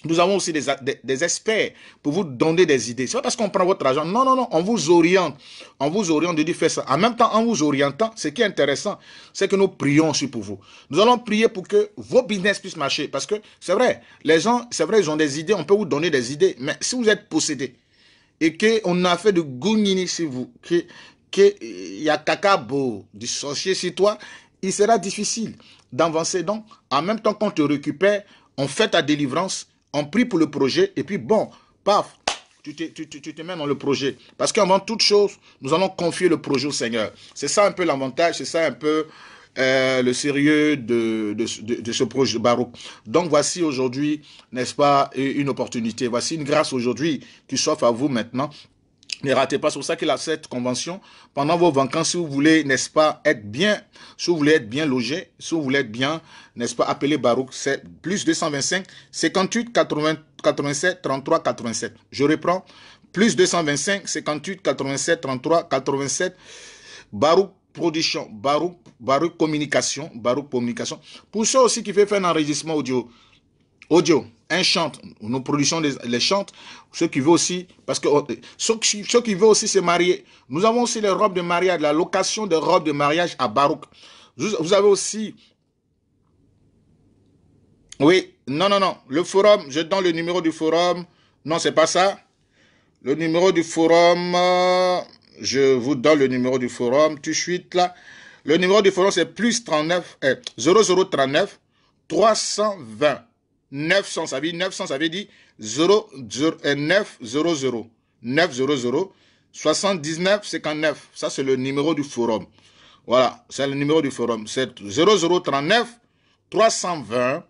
nous avons aussi des, experts pour vous donner des idées. C'est pas parce qu'on prend votre argent. Non, non, non. On vous oriente. On vous oriente de dire faire ça. En même temps, en vous orientant, ce qui est intéressant, c'est que nous prions aussi pour vous. Nous allons prier pour que vos business puissent marcher. Parce que c'est vrai, les gens, c'est vrai, ils ont des idées. On peut vous donner des idées. Mais si vous êtes possédé et qu'on a fait de gougnini sur vous, qu'il y a beau du sorcier sur toi, il sera difficile d'avancer. Donc, en même temps qu'on te récupère, on fait ta délivrance on prie pour le projet et puis bon, paf, tu te, mets dans le projet. Parce qu'avant toute chose, nous allons confier le projet au Seigneur. C'est ça un peu l'avantage, c'est ça un peu euh, le sérieux de, de, ce projet baroque. Donc voici aujourd'hui, n'est-ce pas, une opportunité. Voici une grâce aujourd'hui qui s'offre à vous maintenant ne ratez pas, c'est pour ça qu'il a cette convention. Pendant vos vacances, si vous voulez, n'est-ce pas, être bien, si vous voulez être bien logé, si vous voulez être bien, n'est-ce pas, appelez Barouk, c'est plus 225 58 87 33 87. Je reprends, plus 225 58 87 33 87. Barouk Production, Barouk, Barouk Communication, Barouk Communication. Pour ceux aussi qui veulent faire un enregistrement audio, audio, un chante, nous produisons les, les chantes, ceux qui veulent aussi, parce que oh, ceux, qui veulent aussi se marier, nous avons aussi les robes de mariage, la location des robes de mariage à Barouk. Vous, avez aussi, oui, non, non, non, le forum, je donne le numéro du forum, non, c'est pas ça. Le numéro du forum, euh, je vous donne le numéro du forum, tout de suite là. Le numéro du forum, c'est plus 39, 0039 320 900, ça veut dire 900, ça veut dire 0, 0, 9, 0, 0, 9, 0, 0, 79, 59. Ça, c'est le numéro du forum. Voilà, c'est le numéro du forum. C'est 39, 320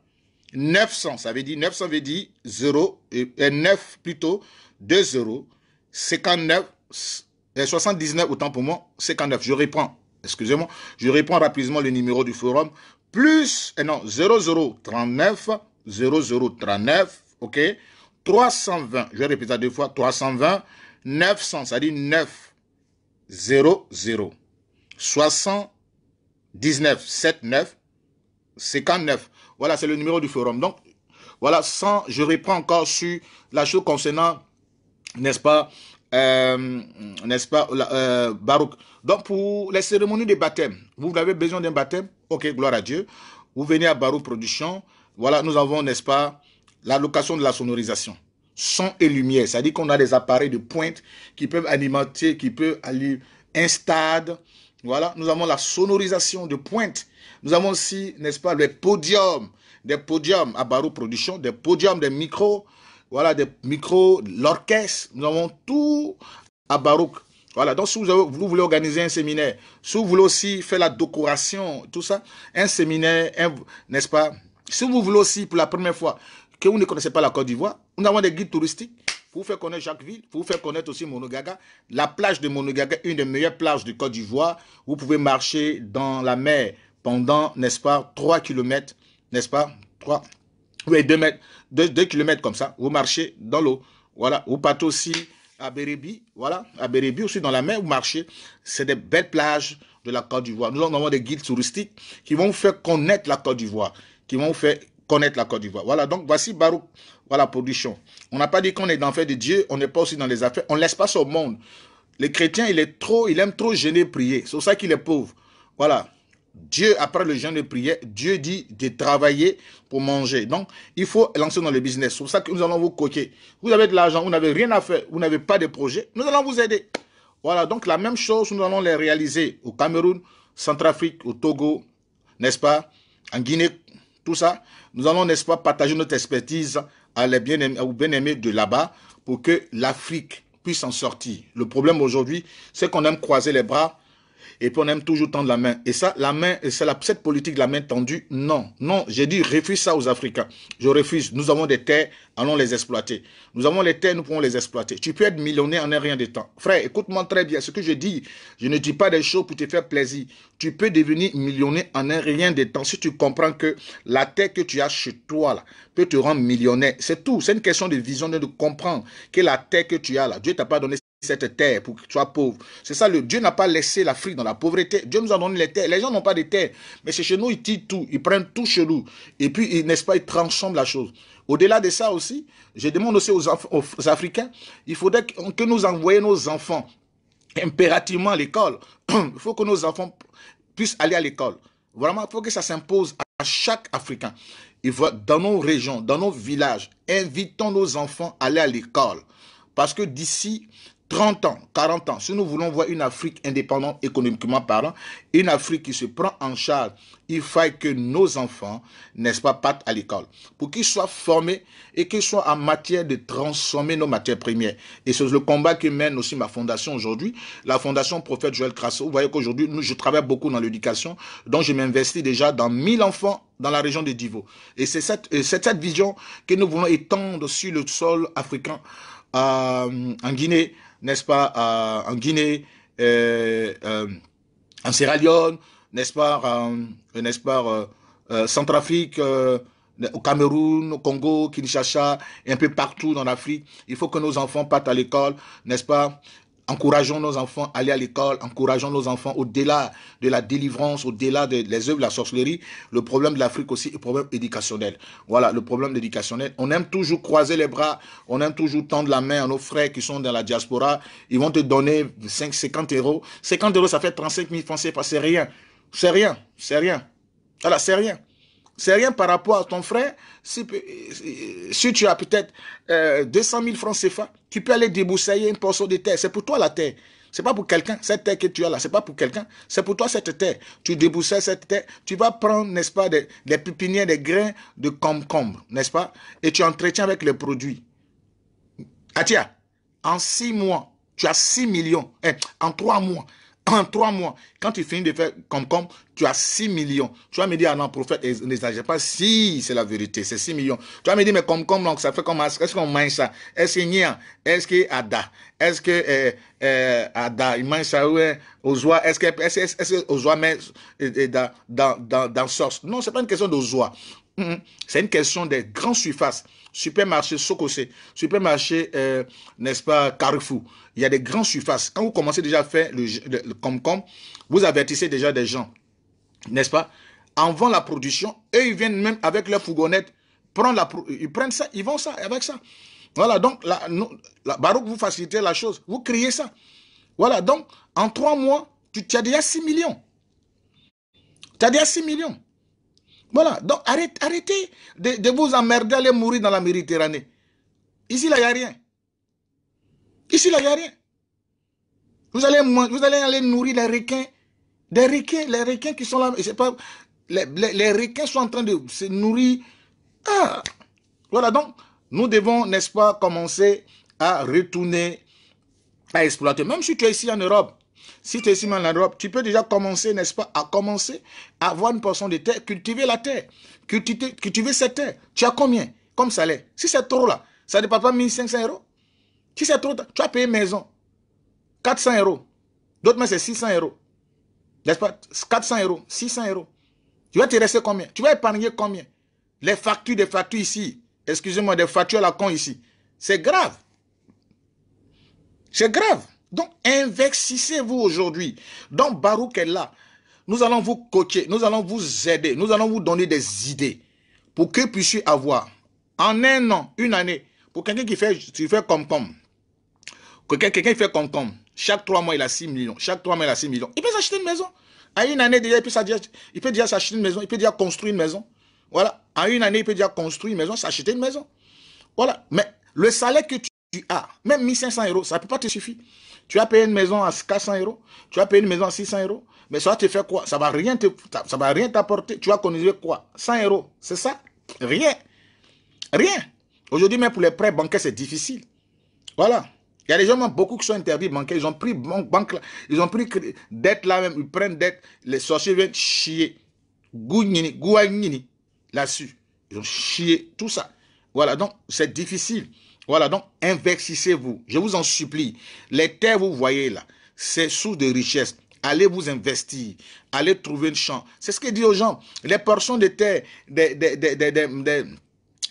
900. Ça veut dire 900 veut dire 0 et 9 plutôt 2 0 59 79 autant pour moi 59. Je reprends. Excusez-moi, je reprends rapidement le numéro du forum. Plus, euh, non, 0039 0039, ok 320, je répète ça deux fois, 320, 900, ça dit 9, 0, 0, 79, 59. Voilà, c'est le numéro du forum. Donc, voilà, sans, je réponds encore sur la chose concernant, n'est-ce pas, euh, n'est-ce pas, euh, Baruch. Donc, pour les cérémonies de baptême, vous avez besoin d'un baptême Ok, gloire à Dieu. Vous venez à Baruch Production. Voilà, nous avons, n'est-ce pas, l'allocation de la sonorisation. Son et lumière, c'est-à-dire qu'on a des appareils de pointe qui peuvent alimenter, qui peuvent aller un stade. Voilà, nous avons la sonorisation de pointe. Nous avons aussi, n'est-ce pas, les podiums, des podiums à Barouk Production, des podiums, des micros, voilà, des micros, l'orchestre. Nous avons tout à Baroque. Voilà, donc si vous, vous, voulez organiser un séminaire, si vous voulez aussi faire la décoration, tout ça, un séminaire, n'est-ce pas, si vous voulez aussi, pour la première fois, que vous ne connaissez pas la Côte d'Ivoire, nous avons des guides touristiques pour vous faire connaître chaque ville, pour vous faire connaître aussi Monogaga. La plage de Monogaga, une des meilleures plages de Côte d'Ivoire. Vous pouvez marcher dans la mer pendant, n'est-ce pas, 3 km, n'est-ce pas, 3, oui, 2 mètres, 2, km comme ça. Vous marchez dans l'eau. Voilà, vous partez aussi à Bérébi, voilà, à Bérébi aussi dans la mer, vous marchez. C'est des belles plages de la Côte d'Ivoire. Nous avons des guides touristiques qui vont vous faire connaître la Côte d'Ivoire qui vont vous faire connaître la Côte d'Ivoire. Voilà, donc voici Barouk, voilà, production. On n'a pas dit qu'on est dans fait de Dieu, on n'est pas aussi dans les affaires, on laisse pas au monde. Le chrétien, il est trop, il aime trop gêner prier. C'est pour ça qu'il est pauvre. Voilà. Dieu, après le jeûne de prier, Dieu dit de travailler pour manger. Donc, il faut lancer dans le business. C'est pour ça que nous allons vous coquer. Vous avez de l'argent, vous n'avez rien à faire, vous n'avez pas de projet, nous allons vous aider. Voilà, donc la même chose, nous allons les réaliser au Cameroun, Centrafrique, au Togo, n'est-ce pas En Guinée, tout ça, nous allons, n'est-ce pas, partager notre expertise à les aux bien-aimés de là-bas pour que l'Afrique puisse en sortir. Le problème aujourd'hui, c'est qu'on aime croiser les bras et puis on aime toujours tendre la main. Et ça, la main, c'est cette politique de la main tendue, non. Non, j'ai dit, refuse ça aux Africains. Je refuse. Nous avons des terres, allons les exploiter. Nous avons les terres, nous pouvons les exploiter. Tu peux être millionnaire en un rien de temps. Frère, écoute-moi très bien. Ce que je dis, je ne dis pas des choses pour te faire plaisir. Tu peux devenir millionnaire en un rien de temps si tu comprends que la terre que tu as chez toi, là, peut te rendre millionnaire. C'est tout. C'est une question de vision, de comprendre que la terre que tu as là, Dieu t'a pas donné cette terre pour que tu sois pauvre. C'est ça, le Dieu n'a pas laissé l'Afrique dans la pauvreté. Dieu nous a donné les terres. Les gens n'ont pas de terres. Mais c'est chez nous, ils tirent tout. Ils prennent tout chez nous. Et puis, n'est-ce pas, ils transforment la chose. Au-delà de ça aussi, je demande aussi aux, Africains, il faudrait que nous envoyions nos enfants impérativement à l'école. Il faut que nos enfants puissent aller à l'école. Vraiment, il faut que ça s'impose à chaque Africain. Il dans nos régions, dans nos villages, invitons nos enfants à aller à l'école. Parce que d'ici, 30 ans, 40 ans, si nous voulons voir une Afrique indépendante économiquement parlant, une Afrique qui se prend en charge, il faut que nos enfants, n'est-ce pas, partent à l'école. Pour qu'ils soient formés et qu'ils soient en matière de transformer nos matières premières. Et c'est le combat que mène aussi ma fondation aujourd'hui, la fondation Prophète Joël Crasso. Vous voyez qu'aujourd'hui, je travaille beaucoup dans l'éducation, donc je m'investis déjà dans 1000 enfants dans la région de Divo. Et c'est cette, vision que nous voulons étendre sur le sol africain, euh, en Guinée, n'est-ce pas, en Guinée, euh, euh, en Sierra Leone, n'est-ce pas, euh, n'est-ce pas, Centrafrique, au Cameroun, au Congo, Kinshasa, et un peu partout dans l'Afrique. Il faut que nos enfants partent à l'école, n'est-ce pas Encourageons nos enfants à aller à l'école, encourageons nos enfants au-delà de la délivrance, au-delà des de œuvres de la sorcellerie. Le problème de l'Afrique aussi est problème éducationnel. Voilà, le problème éducationnel. On aime toujours croiser les bras, on aime toujours tendre la main à nos frères qui sont dans la diaspora. Ils vont te donner 5, 50 euros. 50 euros, ça fait 35 000 francs, c'est rien. C'est rien, c'est rien. Voilà, c'est rien. C'est rien par rapport à ton frère. Si, euh, tu as peut-être 200 euh, 000 francs CFA, tu peux aller déboussailler une portion de terre. C'est pour toi la terre. C'est pas pour quelqu'un, cette terre que tu as là, c'est pas pour quelqu'un, c'est pour toi cette terre. Tu débousses cette terre, tu vas prendre, n'est-ce pas, des, des pépinières, des grains de concombre, n'est-ce pas, et tu entretiens avec les produits. Atia, en six mois, tu as 6 millions, hein, en trois mois, en trois mois, quand tu finis de faire comme comme, tu as 6 millions. Tu vas me dire, ah non, prophète, n'exagère pas. Si, c'est la vérité, c'est 6 millions. Tu vas me dire, mais comme comme, donc, ça fait comment Est-ce qu'on mange ça Est-ce qu'il y a Est-ce qu'il Ada Est-ce que euh, euh, Ada, il mange ça oui. Ozoa Est-ce que est-ce, Ozoa met euh, euh, dans, dans, dans, dans source Non, c'est pas une question d'Ozoa. Mhm. C'est une question des grands surfaces. Supermarché Sokosé, supermarché, euh, n'est-ce pas, Carrefour. Il y a des grands surfaces. Quand vous commencez déjà à faire le, Comcom vous avertissez déjà des gens, n'est-ce pas En vendant la production, eux, ils viennent même avec leurs fougonnettes la, ils prennent ça, ils vendent ça, avec ça. Voilà, donc, la, la Baroque, vous facilitez la chose. Vous criez ça. Voilà, donc, en trois mois, tu, tu as déjà 6 millions. Tu as déjà 6 millions. Voilà, donc arrête, arrêtez de, vous emmerder, allez mourir dans la Méditerranée. Ici, là, il n'y a rien. Ici, là, il n'y a rien. Vous allez, vous allez aller nourrir les requins. Des requins, les requins qui sont là, je sais pas, les, requins sont en train de se nourrir. Ah! Voilà, donc, nous devons, n'est-ce pas, commencer à retourner à exploiter. Même si tu es ici en Europe, si tu es ici en Europe, tu peux déjà commencer, n'est-ce pas, à commencer à avoir une portion de terre, cultiver la terre, cultiver, cette terre. Tu as combien comme salaire Si c'est trop là, ça ne dépasse pas 1500 euros. Si c'est trop, tu as payé maison, 400 euros. D'autres, mais c'est 600 euros. N'est-ce pas 400 euros, 600 euros. Tu vas te rester combien Tu vas épargner combien Les factures, des factures ici. Excusez-moi, des factures à la con ici. C'est grave. C'est grave. Donc, investissez-vous aujourd'hui. Dans barouk est là. Nous allons vous coacher, nous allons vous aider, nous allons vous donner des idées pour que vous puissiez avoir en un an, une année, pour quelqu'un qui fait, tu fais comme comme, quelqu'un qui fait comme comme, chaque trois mois il a 6 millions, chaque trois mois il a 6 millions, il peut s'acheter une maison. À une année déjà, il peut, il peut déjà s'acheter une maison, il peut déjà construire une maison. Voilà, à une année, il peut déjà construire une maison, s'acheter une maison. Voilà, mais le salaire que tu tu as, même 1500 euros, ça ne peut pas te suffire. Tu as payé une maison à 400 euros, tu as payé une maison à 600 euros, mais ça va te faire quoi Ça ne va rien t'apporter. Tu vas connu quoi 100 euros, c'est ça Rien, rien. Aujourd'hui, même pour les prêts bancaires, c'est difficile. Voilà. Il y a des gens, beaucoup qui sont interdits bancaires, ils ont pris banque, ils ont pris dette là même, ils prennent dette, les sorciers viennent chier. Gouagnini, là-dessus. Ils ont chié tout ça. Voilà, donc c'est difficile. Voilà, donc investissez-vous. Je vous en supplie. Les terres, vous voyez là, c'est source de richesse. Allez vous investir. Allez trouver une champ. C'est ce qu'il dit aux gens. Les portions de terre, des, des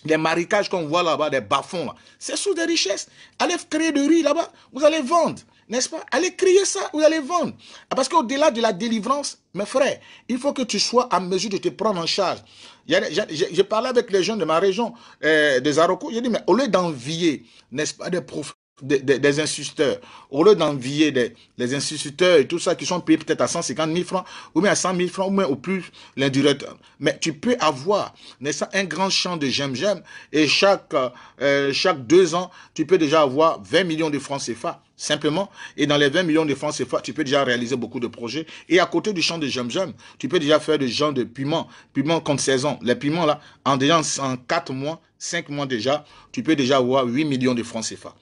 les marécages qu'on voit là-bas, des bas là. c'est sous des richesses. Allez créer de riz là-bas, vous allez vendre, n'est-ce pas Allez créer ça, vous allez vendre. Ah, parce qu'au-delà de la délivrance, mes frères, il faut que tu sois à mesure de te prendre en charge. J'ai parlé avec les gens de ma région, euh, des Arocos, j'ai dit, mais au lieu d'envier, n'est-ce pas, des profs, des, des, insulteurs, au lieu d'envier des, les insulteurs et tout ça qui sont payés peut-être à 150 000 francs, ou même à 100 000 francs, ou même au plus l'indirecteur. Mais tu peux avoir, n'est-ce un grand champ de j'aime-j'aime, et chaque, euh, chaque deux ans, tu peux déjà avoir 20 millions de francs CFA simplement. Et dans les 20 millions de francs CFA, tu peux déjà réaliser beaucoup de projets. Et à côté du champ de gem-gem, tu peux déjà faire des gens de piments, piments contre saison. Les piments là, en déjà en 4 mois, 5 mois déjà, tu peux déjà avoir 8 millions de francs CFA.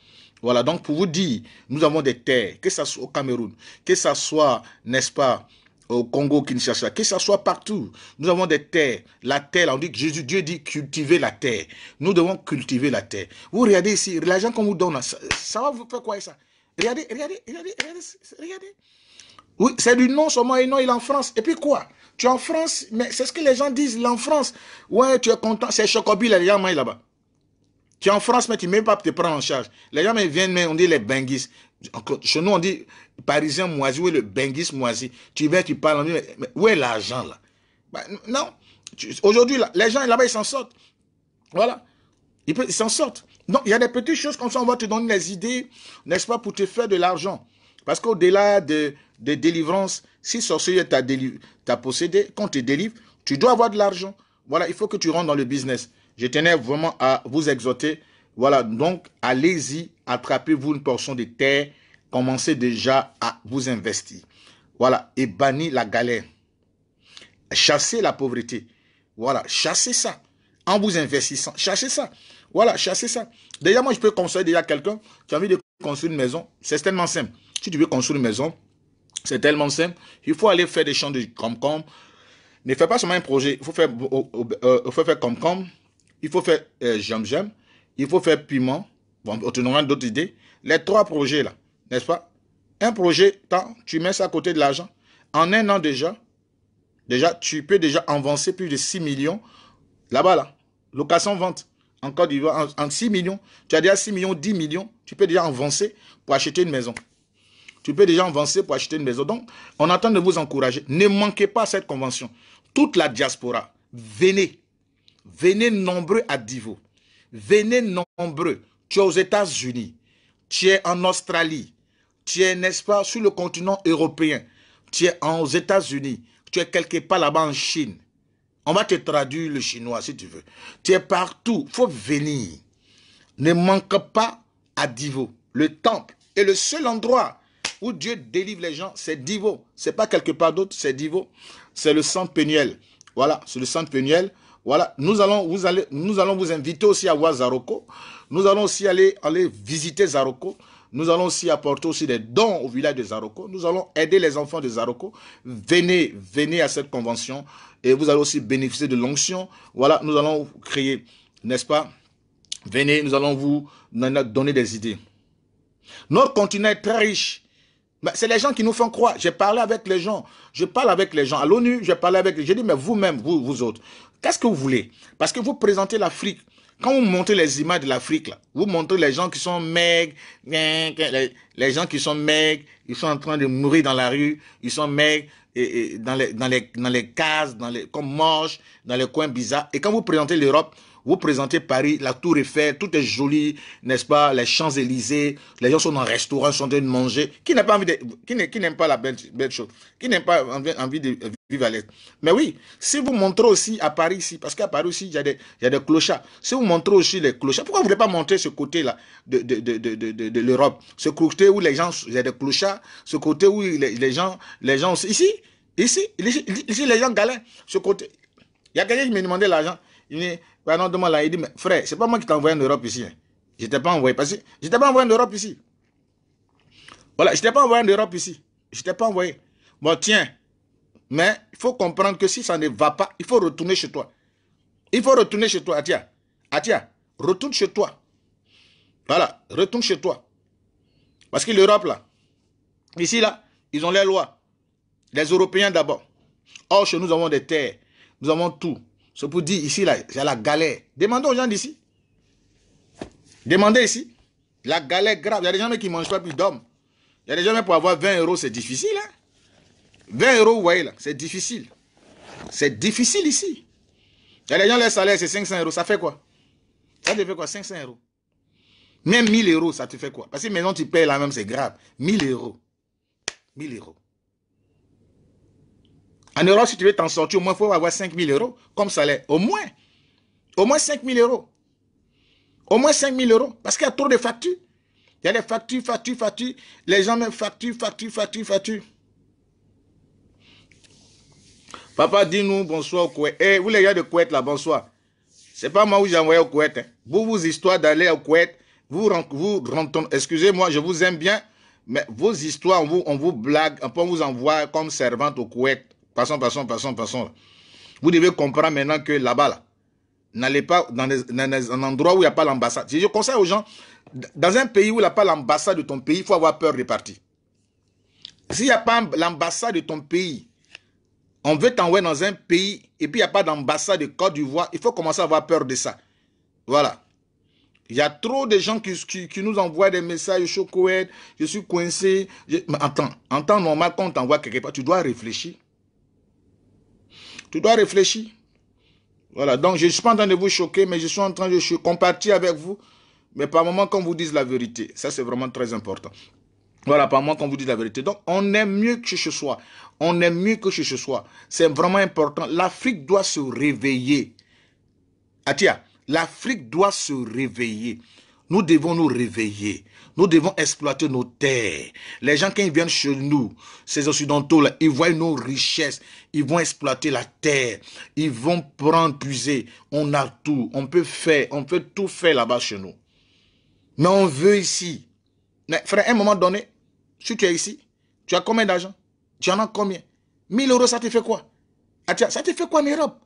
Voilà, donc pour vous dire, nous avons des terres, que ce soit au Cameroun, que ce soit, n'est-ce pas, au Congo, Kinshasa, que ce soit partout. Nous avons des terres. La terre, on dit que Jésus, Dieu dit cultiver la terre. Nous devons cultiver la terre. Vous regardez ici, l'argent qu'on vous donne, ça, va vous faire quoi ça Regardez, regardez, regardez, regardez, regardez. Oui, c'est du non seulement et non, il est en France. Et puis quoi Tu es en France, mais c'est ce que les gens disent, il est en France. Ouais, tu es content, c'est Chocobi, les gens là-bas. Tu es en France, mais tu ne même pas te prendre en charge. Les gens viennent, mais on dit les benguis. Chez nous, on dit parisien moisi, est le benguis moisi. Tu viens, tu parles, on dit, mais où est l'argent là bah, Non. Aujourd'hui, les gens là-bas, ils s'en sortent. Voilà. Ils s'en sortent. Donc, il y a des petites choses comme ça, on va te donner des idées, n'est-ce pas, pour te faire de l'argent. Parce qu'au-delà de, de délivrance, si sorcier t'a possédé, quand tu délivre, tu dois avoir de l'argent. Voilà, il faut que tu rentres dans le business je tenais vraiment à vous exhorter. Voilà, donc allez-y, attrapez-vous une portion de terre, commencez déjà à vous investir. Voilà, et banni la galère. Chassez la pauvreté. Voilà, chassez ça. En vous investissant, chassez ça. Voilà, chassez ça. Déjà, moi, je peux conseiller déjà quelqu'un qui a envie de construire une maison. C'est tellement simple. Si tu veux construire une maison, c'est tellement simple. Il faut aller faire des champs de comme Ne fais pas seulement un projet. Il faut faire, euh, il faut faire J'aime, euh, J'aime. il faut faire piment, bon, on d'autres idées. Les trois projets là, n'est-ce pas Un projet, tu mets ça à côté de l'argent. En un an déjà, déjà, tu peux déjà avancer plus de 6 millions là-bas là. Location-vente encore en, 6 millions. Tu as déjà 6 millions, 10 millions. Tu peux déjà avancer pour acheter une maison. Tu peux déjà avancer pour acheter une maison. Donc, on attend de vous encourager. Ne manquez pas cette convention. Toute la diaspora, venez. Venez nombreux à Divo. Venez nombreux. Tu es aux États-Unis. Tu es en Australie. Tu es, n'est-ce pas, sur le continent européen. Tu es aux États-Unis. Tu es quelque part là-bas en Chine. On va te traduire le chinois si tu veux. Tu es partout. faut venir. Ne manque pas à Divo. Le temple est le seul endroit où Dieu délivre les gens. C'est Divo. C'est pas quelque part d'autre. C'est Divo. C'est le centre péniel. Voilà, c'est le centre péniel. Voilà, nous allons, vous allez, nous allons vous inviter aussi à voir Zaroko. Nous allons aussi aller, aller visiter Zaroko. Nous allons aussi apporter aussi des dons au village de Zaroko. Nous allons aider les enfants de Zaroko. Venez, venez à cette convention et vous allez aussi bénéficier de l'onction. Voilà, nous allons créer, n'est-ce pas Venez, nous allons vous donner des idées. Notre continent est très riche. C'est les gens qui nous font croire. J'ai parlé avec les gens. Je parle avec les gens. À l'ONU, j'ai parlé avec les gens. dit, mais vous-même, vous, vous autres, Qu'est-ce que vous voulez Parce que vous présentez l'Afrique. Quand vous montrez les images de l'Afrique, vous montrez les gens qui sont maigres, les, gens qui sont maigres, ils sont en train de mourir dans la rue, ils sont maigres, dans, les, cases, dans les, comme manches, dans les coins bizarres. Et quand vous présentez l'Europe, vous présentez Paris, la tour est faite, tout est joli, n'est-ce pas Les Champs-Élysées, les gens sont dans un restaurant, sont en train de manger. Qui n'a pas envie de, qui n'aime pas la belle, chose Qui n'aime pas envie, de vivre à l'aise Mais oui, si vous montrez aussi à Paris ici, parce qu'à Paris aussi, il y, a des, il y a des clochards. Si vous montrez aussi les clochards, pourquoi vous ne voulez pas montrer ce côté-là de, de, l'Europe Ce côté où les gens, il y a des clochards, ce côté où les, gens, les gens, ici, ici, ici, les gens galèrent, ce côté. Il y a quelqu'un qui me demandait l'argent. Il dit, non, demande là, il dit, mais frère, c'est pas moi qui t'ai envoyé en Europe ici. Hein. Je t'ai pas envoyé. je t'ai pas envoyé en Europe ici. Voilà, je t'ai pas envoyé en Europe ici. Je t'ai pas envoyé. Bon, tiens. Mais il faut comprendre que si ça ne va pas, il faut retourner chez toi. Il faut retourner chez toi, Ah tiens, retourne chez toi. Voilà, retourne chez toi. Parce que l'Europe, là, ici, là, ils ont les lois. Les Européens d'abord. Or, chez nous, nous avons des terres. Nous avons tout. C'est pour dire ici, là, j'ai la galère. Demandez aux gens d'ici. Demandez ici. La galère grave. Il y a des gens qui ne mangent pas plus d'hommes. Il y a des gens pour avoir 20 euros, c'est difficile. 20 hein. euros, vous voyez là, c'est difficile. C'est difficile ici. Il y a des gens, leur salaire, c'est 500 euros. Ça fait quoi Ça te fait quoi 500 euros. Même 1000 euros, ça te fait quoi Parce que maintenant, tu payes là même, c'est grave. 1000 euros. 1000 euros. En Europe, si tu veux t'en sortir, au moins, il faut avoir 5 000 euros comme salaire. Au moins. Au moins 5 000 euros. Au moins 5 000 euros. Parce qu'il y a trop de factures. Il y a des factures, factures, factures. Les gens mettent factures, factures, factures, factures. Papa, dis-nous bonsoir au Kouet. Eh, vous les gars de Kouet, là, bonsoir. C'est pas moi où j'ai envoyé au Kouet. Hein. Vous, vos histoires d'aller au Kouet, vous, vous excusez-moi, je vous aime bien, mais vos histoires, on vous, blague, on peut vous envoie comme servante au Kouet. Passons, passons, passons, passons. Vous devez comprendre maintenant que là-bas, n'allez pas dans, un endroit où il n'y a pas l'ambassade. Je conseille aux gens, dans un pays où il n'y a pas l'ambassade de ton pays, il faut avoir peur de partir. S'il n'y a pas l'ambassade de ton pays, on veut t'envoyer dans un pays et puis il n'y a pas d'ambassade de Côte d'Ivoire, il faut commencer à avoir peur de ça. Voilà. Il y a trop de gens qui, nous envoient des messages, je suis coincé. Mais Attends, en temps normal, quand on t'envoie quelque part, tu dois réfléchir. Tu dois réfléchir. Voilà, donc je ne suis pas en train de vous choquer, mais je suis en train de je suis avec vous. Mais par moment qu'on vous dise la vérité, ça c'est vraiment très important. Voilà, par moment qu'on vous dise la vérité. Donc on aime mieux que ce soit. On aime mieux que ce soit. C'est vraiment important. L'Afrique doit se réveiller. Atia, l'Afrique doit se réveiller. Nous devons nous réveiller. Nous devons exploiter nos terres. Les gens, qui viennent chez nous, ces Occidentaux, là, ils voient nos richesses. Ils vont exploiter la terre. Ils vont prendre, puiser. On a tout. On peut faire. On peut tout faire là-bas chez nous. Mais on veut ici. Mais frère, à un moment donné, si tu es ici, tu as combien d'argent Tu en as combien 1000 euros, ça te fait quoi ah, Ça te fait quoi en Europe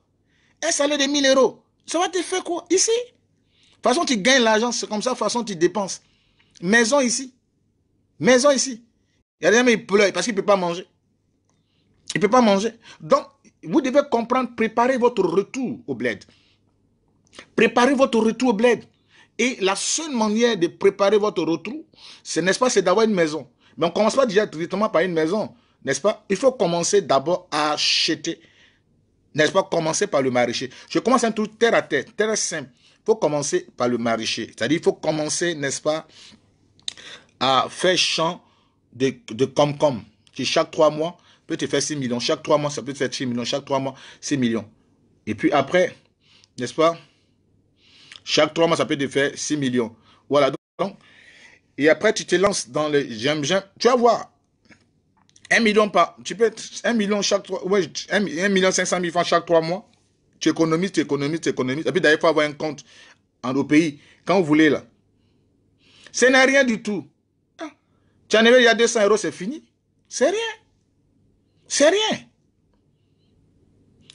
Un salaire de 1000 euros, ça va te faire quoi ici de toute façon, tu gagnes l'argent, c'est comme ça, de toute façon, tu dépenses. Maison ici. Maison ici. Il y a des gens qui pleurent parce qu'il ne peuvent pas manger. Il ne peuvent pas manger. Donc, vous devez comprendre, préparer votre retour au bled. Préparez votre retour au bled. Et la seule manière de préparer votre retour, c'est n'est-ce pas, c'est d'avoir une maison. Mais on ne commence pas déjà directement par une maison, n'est-ce pas Il faut commencer d'abord à acheter, n'est-ce pas Commencer par le maraîcher. Je commence un truc terre à terre, très simple. Il faut commencer par le maraîcher. C'est-à-dire, il faut commencer, n'est-ce pas à faire champ de, de Comcom, qui chaque trois mois peut te faire 6 millions. Chaque trois mois, ça peut te faire 6 millions. Chaque trois mois, 6 millions. Et puis après, n'est-ce pas Chaque trois mois, ça peut te faire 6 millions. Voilà. Donc, et après, tu te lances dans le j'aime, j'aime. Tu vas voir. 1 million par. Tu peux être 1 million chaque 3... Ouais, 1 million 500 000 francs chaque 3 mois. Tu économises, tu économises, tu économises. Et puis d'ailleurs, il faut avoir un compte en, au pays. Quand vous voulez, là. Ce n'est rien du tout. Tu y y a 200 euros, c'est fini. C'est rien. C'est rien.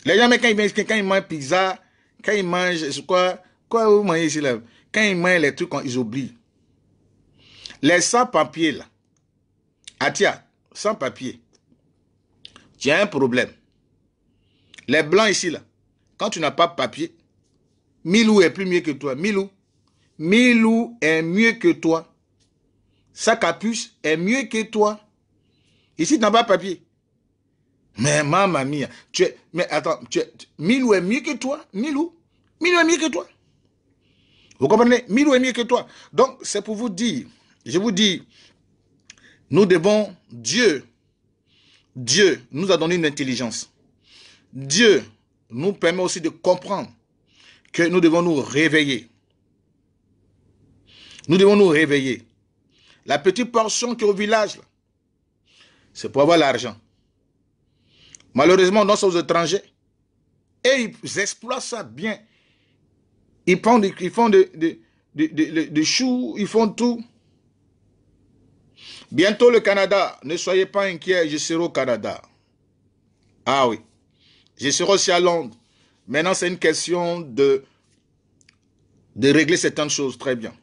Les gens, mais quand ils, mangent, pizza, quand ils mangent, quoi, quoi ici là Quand ils mangent les trucs, ils oublient. Les sans-papiers là. Atia, sans-papiers. Tu as un problème. Les blancs ici là. Quand tu n'as pas de papier, Milou est plus mieux que toi. Milou. Milou est mieux que toi sa capuche est mieux que toi. Ici, tu n'as pas papier. Mais maman mia, tu mais attends, tu es, Milou est mieux que toi, Milou. Milou est mieux que toi. Vous comprenez Milou est mieux que toi. Donc, c'est pour vous dire, je vous dis, nous devons, Dieu, Dieu nous a donné une intelligence. Dieu nous permet aussi de comprendre que nous devons nous réveiller. Nous devons nous réveiller. La petite portion qui est au village, c'est pour avoir l'argent. Malheureusement, nous sommes aux étrangers. Et ils exploitent ça bien. Ils font des, font des, choux, ils font tout. Bientôt le Canada, ne soyez pas inquiets, je serai au Canada. Ah oui, je serai aussi à Londres. Maintenant, c'est une question de, de régler certaines choses. Très bien.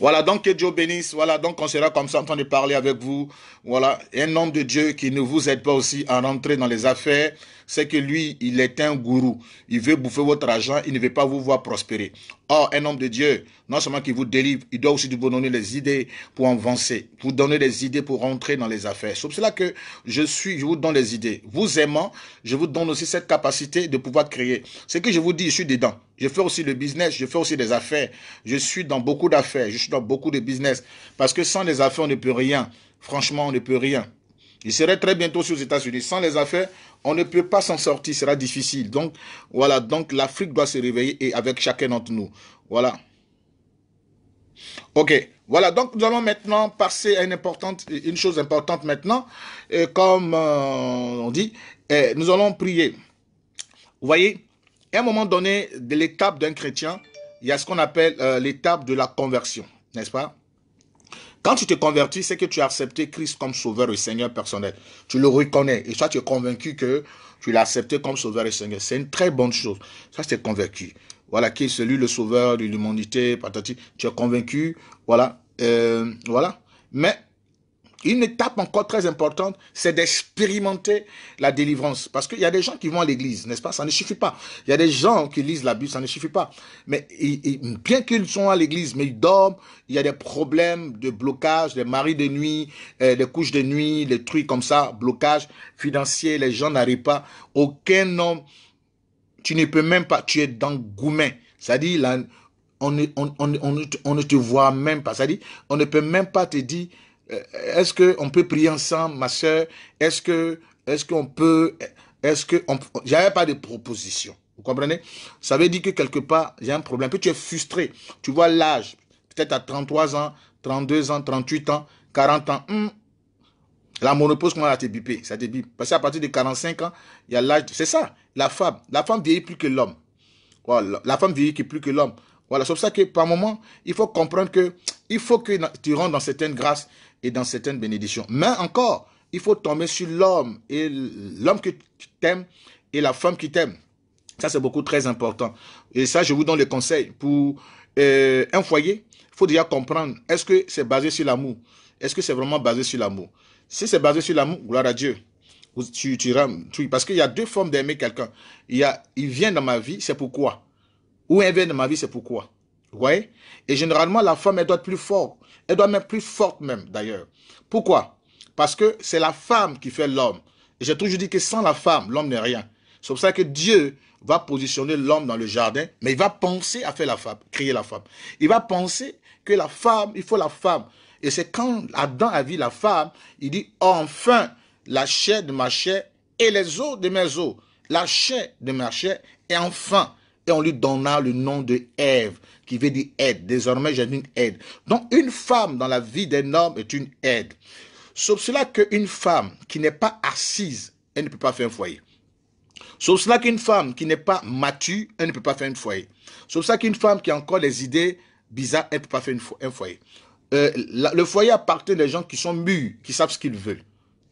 Voilà, donc que Dieu bénisse. Voilà, donc on sera comme ça en train de parler avec vous. Voilà, un homme de Dieu qui ne vous aide pas aussi à rentrer dans les affaires, c'est que lui, il est un gourou. Il veut bouffer votre argent, il ne veut pas vous voir prospérer. Or, un homme de Dieu, non seulement qu'il vous délivre, il doit aussi vous donner les idées pour avancer, vous donner des idées pour rentrer dans les affaires. C'est pour cela que je suis, je vous donne les idées. Vous aimant, je vous donne aussi cette capacité de pouvoir créer. Ce que je vous dis, je suis dedans. Je fais aussi le business, je fais aussi des affaires. Je suis dans beaucoup d'affaires. Je dans beaucoup de business. Parce que sans les affaires, on ne peut rien. Franchement, on ne peut rien. Il serait très bientôt sur les États-Unis. Sans les affaires, on ne peut pas s'en sortir. Ce sera difficile. Donc, voilà. Donc, l'Afrique doit se réveiller et avec chacun d'entre nous. Voilà. Ok. Voilà. Donc, nous allons maintenant passer à une, importante, une chose importante maintenant. comme euh, on dit, eh, nous allons prier. Vous voyez, à un moment donné, de l'étape d'un chrétien, il y a ce qu'on appelle euh, l'étape de la conversion n'est-ce pas Quand tu te convertis, c'est que tu as accepté Christ comme sauveur et Seigneur personnel. Tu le reconnais et toi, tu es convaincu que tu l'as accepté comme sauveur et Seigneur. C'est une très bonne chose. Ça, tu es convaincu. Voilà, qui est celui le sauveur de l'humanité, patati. Tu es convaincu. Voilà. Euh, voilà. Mais une étape encore très importante, c'est d'expérimenter la délivrance. Parce qu'il y a des gens qui vont à l'église, n'est-ce pas Ça ne suffit pas. Il y a des gens qui lisent la Bible, ça ne suffit pas. Mais bien qu'ils soient à l'église, mais ils dorment, il y a des problèmes de blocage, des maris de nuit, euh, des couches de nuit, des trucs comme ça, blocage financier, les gens n'arrivent pas. Aucun homme, tu ne peux même pas, tu es dans ça cest à on, ne te voit même pas. cest à on ne peut même pas te dire est-ce qu'on peut prier ensemble, ma soeur Est-ce que, est-ce qu'on peut, est-ce que, j'avais pas de proposition. Vous comprenez Ça veut dire que quelque part, j'ai un problème. Puis tu es frustré. Tu vois l'âge, peut-être à 33 ans, 32 ans, 38 ans, 40 ans. Hmm. la monopause, comment elle a été Ça a bipé. Parce qu'à partir de 45 ans, il y a l'âge. C'est ça, la femme. La femme vieillit plus que l'homme. Voilà. La femme vieillit plus que l'homme. Voilà, c'est pour ça que par moment, il faut comprendre que il faut que tu rentres dans certaines grâces et dans certaines bénédictions. Mais encore, il faut tomber sur l'homme et l'homme que tu aimes et la femme qui t'aime. Ça, c'est beaucoup très important. Et ça, je vous donne le conseil pour euh, un foyer. Il faut déjà comprendre, est-ce que c'est basé sur l'amour Est-ce que c'est vraiment basé sur l'amour Si c'est basé sur l'amour, gloire à Dieu. Tu, tu, parce qu'il y a deux formes d'aimer quelqu'un. Il, y a, il vient dans ma vie, c'est pourquoi. Ou il vient dans ma vie, c'est pourquoi. Vous voyez Et généralement, la femme, elle doit être plus forte elle doit même plus forte même d'ailleurs. Pourquoi Parce que c'est la femme qui fait l'homme. Et j'ai toujours dit que sans la femme, l'homme n'est rien. C'est pour ça que Dieu va positionner l'homme dans le jardin, mais il va penser à faire la femme, créer la femme. Il va penser que la femme, il faut la femme. Et c'est quand Adam a vu la femme, il dit enfin la chair de ma chair et les os de mes os, la chair de ma chair et enfin et on lui donna le nom de Ève, qui veut dire aide. Désormais, j'ai une aide. Donc, une femme dans la vie d'un homme est une aide. Sauf cela qu'une femme qui n'est pas assise, elle ne peut pas faire un foyer. Sauf cela qu'une femme qui n'est pas mature, elle ne peut pas faire un foyer. Sauf cela qu'une femme qui a encore des idées bizarres, elle ne peut pas faire un foyer. Euh, le foyer appartient des gens qui sont mûrs, qui savent ce qu'ils veulent.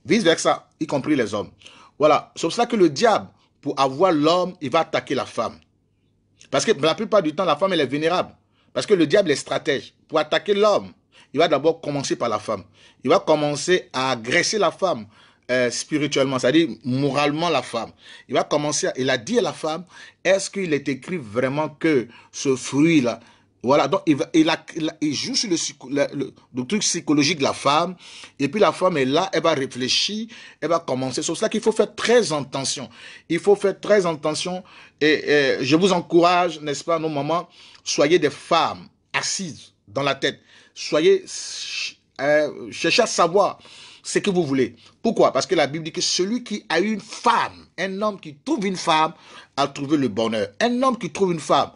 Vice ça, y compris les hommes. Voilà. sauf cela que le diable, pour avoir l'homme, il va attaquer la femme. Parce que la plupart du temps, la femme, elle est vénérable. Parce que le diable est stratège. Pour attaquer l'homme, il va d'abord commencer par la femme. Il va commencer à agresser la femme euh, spirituellement, c'est-à-dire moralement la femme. Il va commencer, à, il a dit à la femme, est-ce qu'il est écrit vraiment que ce fruit-là, voilà, donc il, joue sur le, truc psychologique de la femme. Et puis la femme est là, elle va réfléchir, elle va commencer. C'est cela qu'il faut faire très attention. Il faut faire très attention. Et, je vous encourage, n'est-ce pas, nos mamans, soyez des femmes assises dans la tête. Soyez, euh, cherchez à savoir ce que vous voulez. Pourquoi Parce que la Bible dit que celui qui a une femme, un homme qui trouve une femme, a trouvé le bonheur. Un homme qui trouve une femme,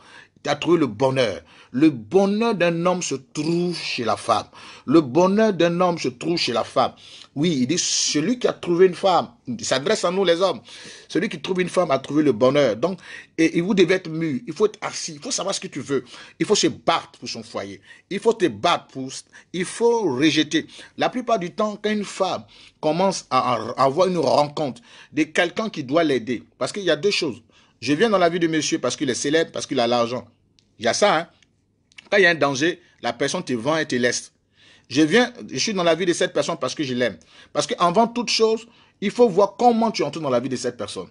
a trouvé le bonheur. Le bonheur d'un homme se trouve chez la femme. Le bonheur d'un homme se trouve chez la femme. Oui, il dit, celui qui a trouvé une femme, il s'adresse à nous les hommes, celui qui trouve une femme a trouvé le bonheur. Donc, et, vous devez être mûr, il faut être assis, il faut savoir ce que tu veux. Il faut se battre pour son foyer. Il faut te battre pour... Il faut rejeter. La plupart du temps, quand une femme commence à, à avoir une rencontre de quelqu'un qui doit l'aider, parce qu'il y a deux choses. Je viens dans la vie de monsieur parce qu'il est célèbre, parce qu'il a l'argent. Il y a ça, hein quand il y a un danger, la personne te vend et te laisse. Je viens, je suis dans la vie de cette personne parce que je l'aime. Parce qu'avant toute chose, il faut voir comment tu entres dans la vie de cette personne.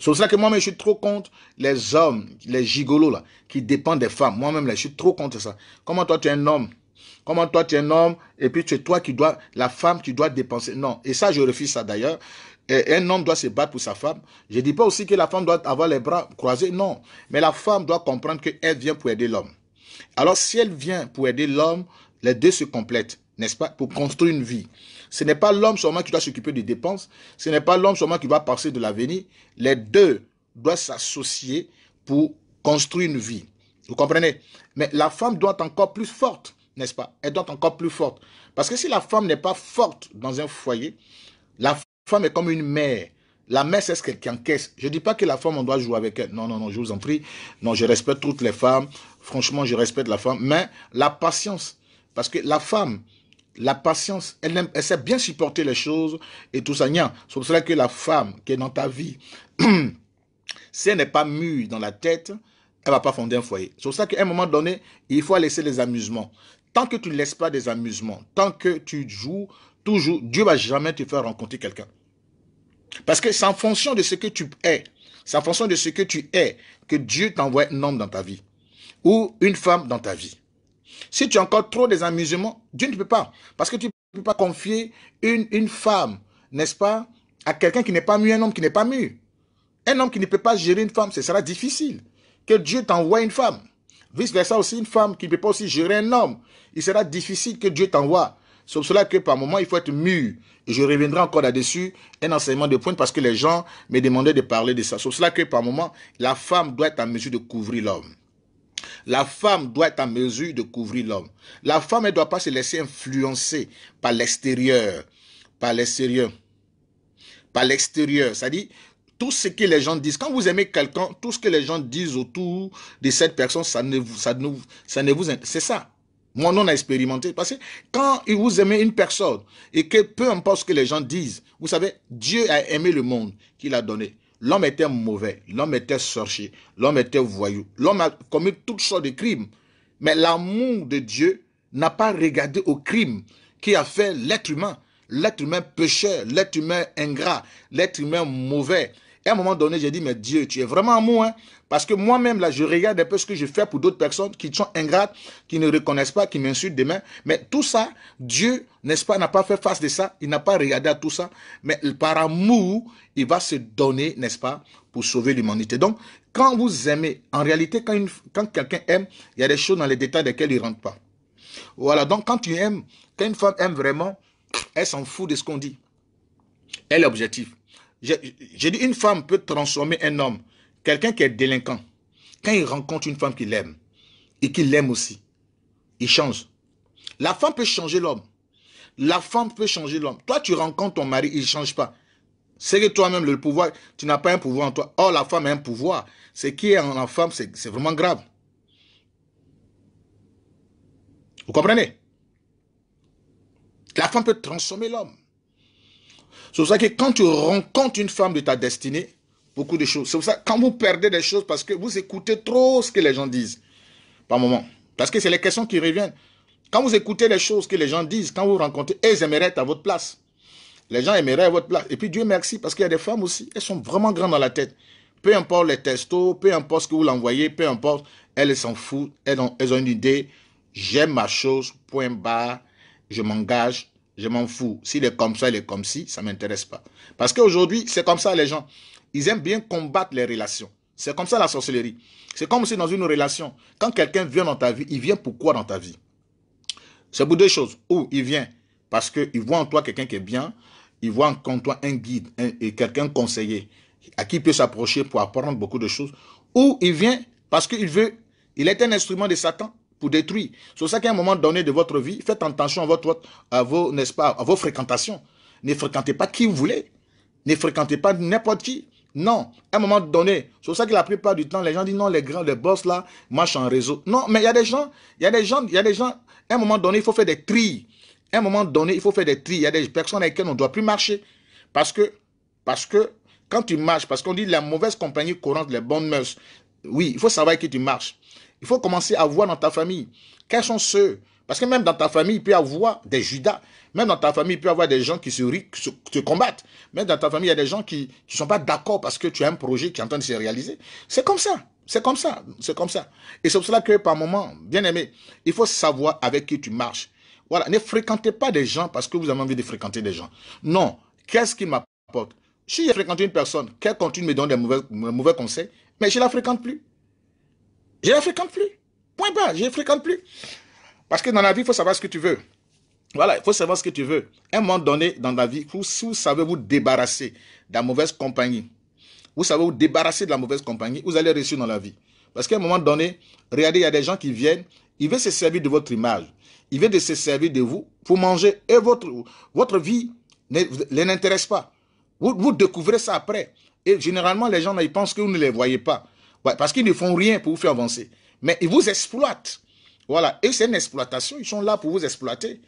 C'est pour ça que moi-même, je suis trop contre les hommes, les gigolos, là, qui dépendent des femmes. Moi-même, là, je suis trop contre ça. Comment toi, tu es un homme Comment toi, tu es un homme Et puis, tu es toi qui dois, la femme qui doit dépenser. Non. Et ça, je refuse ça d'ailleurs. Un homme doit se battre pour sa femme. Je ne dis pas aussi que la femme doit avoir les bras croisés. Non. Mais la femme doit comprendre qu'elle vient pour aider l'homme. Alors si elle vient pour aider l'homme, les deux se complètent, n'est-ce pas, pour construire une vie. Ce n'est pas l'homme seulement qui doit s'occuper des dépenses, ce n'est pas l'homme seulement qui doit passer de l'avenir. Les deux doivent s'associer pour construire une vie. Vous comprenez Mais la femme doit être encore plus forte, n'est-ce pas Elle doit être encore plus forte. Parce que si la femme n'est pas forte dans un foyer, la femme est comme une mère. La messe, est-ce qu'elle qui encaisse Je ne dis pas que la femme, on doit jouer avec elle. Non, non, non, je vous en prie. Non, je respecte toutes les femmes. Franchement, je respecte la femme. Mais la patience, parce que la femme, la patience, elle, sait bien supporter les choses et tout ça. C'est pour cela que la femme qui est dans ta vie, si elle n'est pas mûre dans la tête, elle va pas fonder un foyer. C'est pour ça qu'à un moment donné, il faut laisser les amusements. Tant que tu ne laisses pas des amusements, tant que tu joues, toujours, Dieu va jamais te faire rencontrer quelqu'un. Parce que c'est en fonction de ce que tu es, c'est en fonction de ce que tu es que Dieu t'envoie un homme dans ta vie ou une femme dans ta vie. Si tu as encore trop des amusements, Dieu ne peut pas. Parce que tu ne peux pas confier une, une femme, n'est-ce pas, à quelqu'un qui n'est pas mûr, un homme qui n'est pas mûr. Un homme qui ne peut pas gérer une femme, ce sera difficile. Que Dieu t'envoie une femme. Vice-versa aussi, une femme qui ne peut pas aussi gérer un homme, il sera difficile que Dieu t'envoie c'est cela que par moment, il faut être mûr. je reviendrai encore là-dessus, un enseignement de pointe, parce que les gens me demandaient de parler de ça. C'est cela que par moment, la femme doit être en mesure de couvrir l'homme. La femme doit être en mesure de couvrir l'homme. La femme ne doit pas se laisser influencer par l'extérieur. Par l'extérieur. Par l'extérieur. C'est-à-dire, tout ce que les gens disent. Quand vous aimez quelqu'un, tout ce que les gens disent autour de cette personne, ça ne vous, ça ne, ça ne vous, c'est ça. Moi a expérimenté. Parce que quand vous aimez une personne et que peu importe ce que les gens disent, vous savez, Dieu a aimé le monde qu'il a donné. L'homme était mauvais, l'homme était sorcier, l'homme était voyou, l'homme a commis toutes sortes de crimes. Mais l'amour de Dieu n'a pas regardé au crime qui a fait l'être humain. L'être humain pécheur, l'être humain ingrat, l'être humain mauvais, à un moment donné, j'ai dit, mais Dieu, tu es vraiment amour. Hein? Parce que moi-même, là, je regarde un peu ce que je fais pour d'autres personnes qui sont ingrates, qui ne reconnaissent pas, qui m'insultent demain. Mais tout ça, Dieu, n'est-ce pas, n'a pas fait face de ça. Il n'a pas regardé à tout ça. Mais par amour, il va se donner, n'est-ce pas, pour sauver l'humanité. Donc, quand vous aimez, en réalité, quand, quand quelqu'un aime, il y a des choses dans les détails desquelles il ne rentre pas. Voilà, donc quand tu aimes, quand une femme aime vraiment, elle s'en fout de ce qu'on dit. Elle est objective. J'ai dit, une femme peut transformer un homme. Quelqu'un qui est délinquant, quand il rencontre une femme qu'il aime, et qu'il l'aime aussi, il change. La femme peut changer l'homme. La femme peut changer l'homme. Toi, tu rencontres ton mari, il ne change pas. C'est que toi-même, le pouvoir, tu n'as pas un pouvoir en toi. Oh la femme a un pouvoir. Ce qui est en la femme, c'est vraiment grave. Vous comprenez La femme peut transformer l'homme. C'est pour ça que quand tu rencontres une femme de ta destinée, beaucoup de choses. C'est pour ça que quand vous perdez des choses parce que vous écoutez trop ce que les gens disent, par moment. Parce que c'est les questions qui reviennent. Quand vous écoutez les choses que les gens disent, quand vous rencontrez, elles aimeraient être à votre place. Les gens aimeraient à votre place. Et puis Dieu merci, parce qu'il y a des femmes aussi, elles sont vraiment grandes dans la tête. Peu importe les testos, peu importe ce que vous l'envoyez, peu importe, elles s'en foutent, elles ont une idée. J'aime ma chose, point barre, je m'engage, je m'en fous. S'il est comme ça, il est comme ci, ça ne m'intéresse pas. Parce qu'aujourd'hui, c'est comme ça les gens. Ils aiment bien combattre les relations. C'est comme ça la sorcellerie. C'est comme si dans une relation, quand quelqu'un vient dans ta vie, il vient pourquoi dans ta vie C'est pour deux choses. Ou il vient parce qu'il voit en toi quelqu'un qui est bien, il voit en toi un guide et quelqu'un conseiller à qui il peut s'approcher pour apprendre beaucoup de choses. Ou il vient parce qu'il veut, il est un instrument de Satan pour détruire. C'est pour ça qu'à un moment donné de votre vie, faites attention à, votre, à, vos, n'est-ce pas, à vos fréquentations. Ne fréquentez pas qui vous voulez. Ne fréquentez pas n'importe qui. Non, à un moment donné, c'est pour ça que la plupart du temps, les gens disent non, les grands, les boss là, marchent en réseau. Non, mais il y a des gens, il y a des gens, il y a des gens, à un moment donné, il faut faire des tris. À un moment donné, il faut faire des tris. Il y a des personnes avec lesquelles on ne doit plus marcher. Parce que, parce que, quand tu marches, parce qu'on dit la mauvaise compagnie courante les bonnes mœurs, oui, il faut savoir que tu marches. Il faut commencer à voir dans ta famille quels sont ceux. Parce que même dans ta famille, il peut y avoir des Judas. Même dans ta famille, il peut y avoir des gens qui se, combattent. Même dans ta famille, il y a des gens qui ne sont pas d'accord parce que tu as un projet qui est en train de se réaliser. C'est comme ça. C'est comme ça. C'est comme ça. Et c'est pour cela que par moments, bien aimé, il faut savoir avec qui tu marches. Voilà. Ne fréquentez pas des gens parce que vous avez envie de fréquenter des gens. Non. Qu'est-ce qui m'apporte si j'ai fréquenté une personne, qu'elle continue de me donner des mauvais, mauvais conseils, mais je ne la fréquente plus. Je ne la fréquente plus. Point bas, je ne fréquente plus. Parce que dans la vie, il faut savoir ce que tu veux. Voilà, il faut savoir ce que tu veux. À un moment donné dans la vie, si vous savez vous débarrasser de la mauvaise compagnie, vous savez vous débarrasser de la mauvaise compagnie, vous allez réussir dans la vie. Parce qu'à un moment donné, regardez, il y a des gens qui viennent, ils veulent se servir de votre image, ils veulent se servir de vous pour manger et votre, votre vie ne les intéresse pas. Vous, vous découvrez ça après. Et généralement, les gens, ils pensent que vous ne les voyez pas parce qu'ils ne font rien pour vous faire avancer. Mais ils vous exploitent. Voilà. Et c'est une exploitation. Ils sont là pour vous exploiter.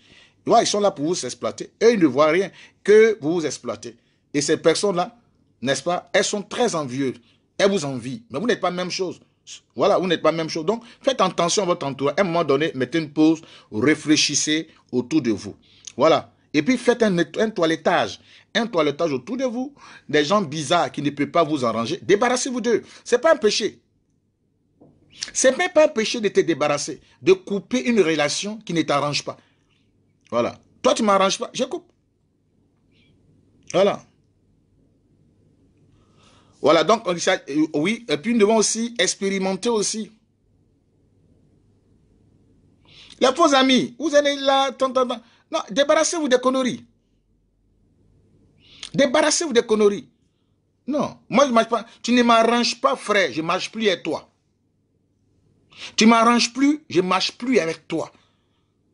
ils sont là pour vous exploiter. Eux, ils ne voient rien que vous vous exploitez. Et ces personnes-là, n'est-ce pas, elles sont très envieuses. Elles vous envient. Mais vous n'êtes pas même chose. Voilà, vous n'êtes pas même chose. Donc, faites attention à votre entourage. À un moment donné, mettez une pause, réfléchissez autour de vous. Voilà. Et puis, faites un toilettage un toilettage autour de vous, des gens bizarres qui ne peuvent pas vous arranger. Débarrassez-vous d'eux. Ce n'est pas un péché. Ce n'est même pas un péché de te débarrasser, de couper une relation qui ne t'arrange pas. Voilà. Toi, tu ne m'arranges pas, je coupe. Voilà. Voilà, donc, euh, oui, et puis nous devons aussi expérimenter aussi. Les faux amis, vous allez là, Non, débarrassez-vous des conneries. Débarrassez-vous des conneries. Non, moi je marche pas. Tu ne m'arranges pas, frère. Je marche plus avec toi. Tu m'arranges plus, je marche plus avec toi.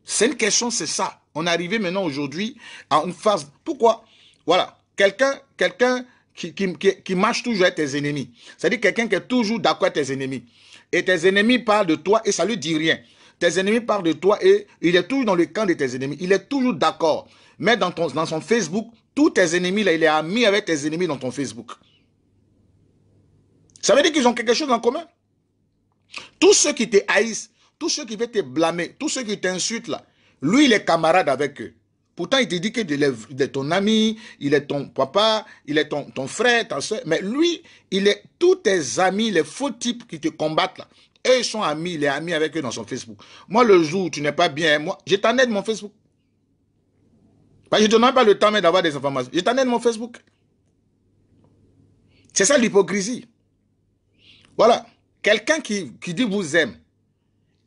C'est une question, c'est ça. On est arrivé maintenant aujourd'hui à une phase. Pourquoi Voilà, quelqu'un, quelqu'un qui, marche toujours avec tes ennemis. C'est-à-dire quelqu'un qui est toujours d'accord avec tes ennemis. Et tes ennemis parlent de toi et ça lui dit rien. Tes ennemis parlent de toi et il est toujours dans le camp de tes ennemis. Il est toujours d'accord. Mais dans, ton, dans son Facebook, tous tes ennemis, là, il est ami avec tes ennemis dans ton Facebook. Ça veut dire qu'ils ont quelque chose en commun. Tous ceux qui te haïssent, tous ceux qui veulent te blâmer, tous ceux qui t'insultent, là, lui, il est camarade avec eux. Pourtant, il te dit qu'il est ton ami, il est ton papa, il est ton, frère, ta soeur. Mais lui, il est tous tes amis, les faux types qui te combattent là. Eux, ils sont amis, il est ami avec eux dans son Facebook. Moi, le jour où tu n'es pas bien, moi, je t'en aide mon Facebook je ne te donne pas le temps d'avoir des informations. Je t'en ai mon Facebook. C'est ça l'hypocrisie. Voilà. Quelqu'un qui, qui, dit vous aime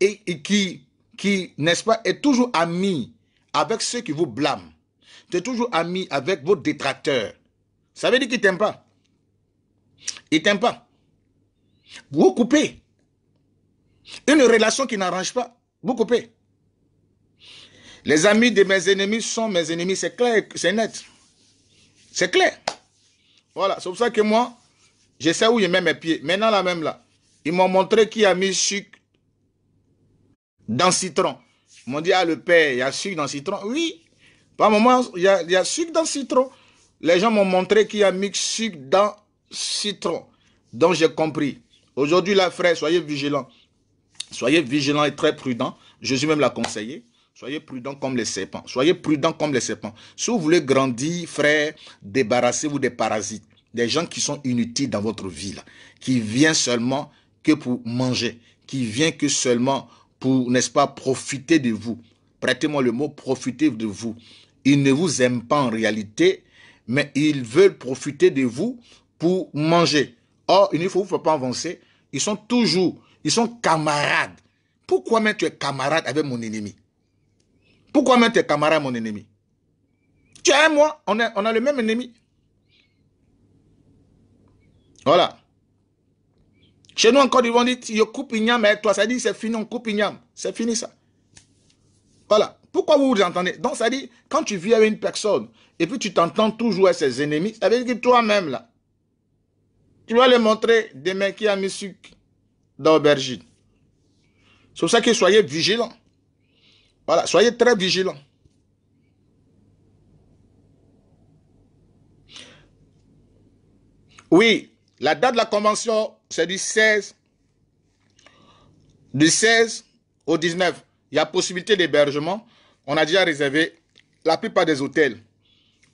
et, qui, qui n'est-ce pas, est toujours ami avec ceux qui vous blâment. Tu es toujours ami avec vos détracteurs. Ça veut dire qu'il ne t'aime pas. Il ne t'aime pas. Vous coupez. Une relation qui n'arrange pas, vous coupez. Les amis de mes ennemis sont mes ennemis. C'est clair, c'est net. C'est clair. Voilà, c'est pour ça que moi, je sais où je mets mes pieds. Maintenant, là même, là, ils m'ont montré y a mis sucre dans citron. Ils m'ont dit, ah, le père, il y a sucre dans citron. Oui, par moment, il y a, sucre dans citron. Les gens m'ont montré qu'il y a mis sucre dans citron. Donc, j'ai compris. Aujourd'hui, là, frère, soyez vigilants. Soyez vigilants et très prudents. Jésus même l'a conseillé. Soyez prudents comme les serpents. Soyez prudents comme les serpents. Si vous voulez grandir, frère, débarrassez-vous des parasites, des gens qui sont inutiles dans votre vie, qui viennent seulement que pour manger, qui viennent que seulement pour, n'est-ce pas, profiter de vous. Prêtez-moi le mot profiter de vous. Ils ne vous aiment pas en réalité, mais ils veulent profiter de vous pour manger. Or, il ne faut pas avancer. Ils sont toujours, ils sont camarades. Pourquoi mettre tu es camarade avec mon ennemi pourquoi mettre tes camarades mon ennemi Tu as moi, on a, le même ennemi. Voilà. Chez nous encore, ils vont dire, je coupe toi. Ça dit, c'est fini, on coupe C'est fini ça. Voilà. Pourquoi vous vous entendez Donc ça dit, quand tu vis avec une personne et puis tu t'entends toujours avec ses ennemis, ça veut dire que toi-même là, tu vas les montrer des mecs qui a mis sucre dans l'aubergine. C'est pour ça que soyez vigilants. Voilà, soyez très vigilants. Oui, la date de la convention, c'est du 16, du 16 au 19. Il y a possibilité d'hébergement. On a déjà réservé la plupart des hôtels.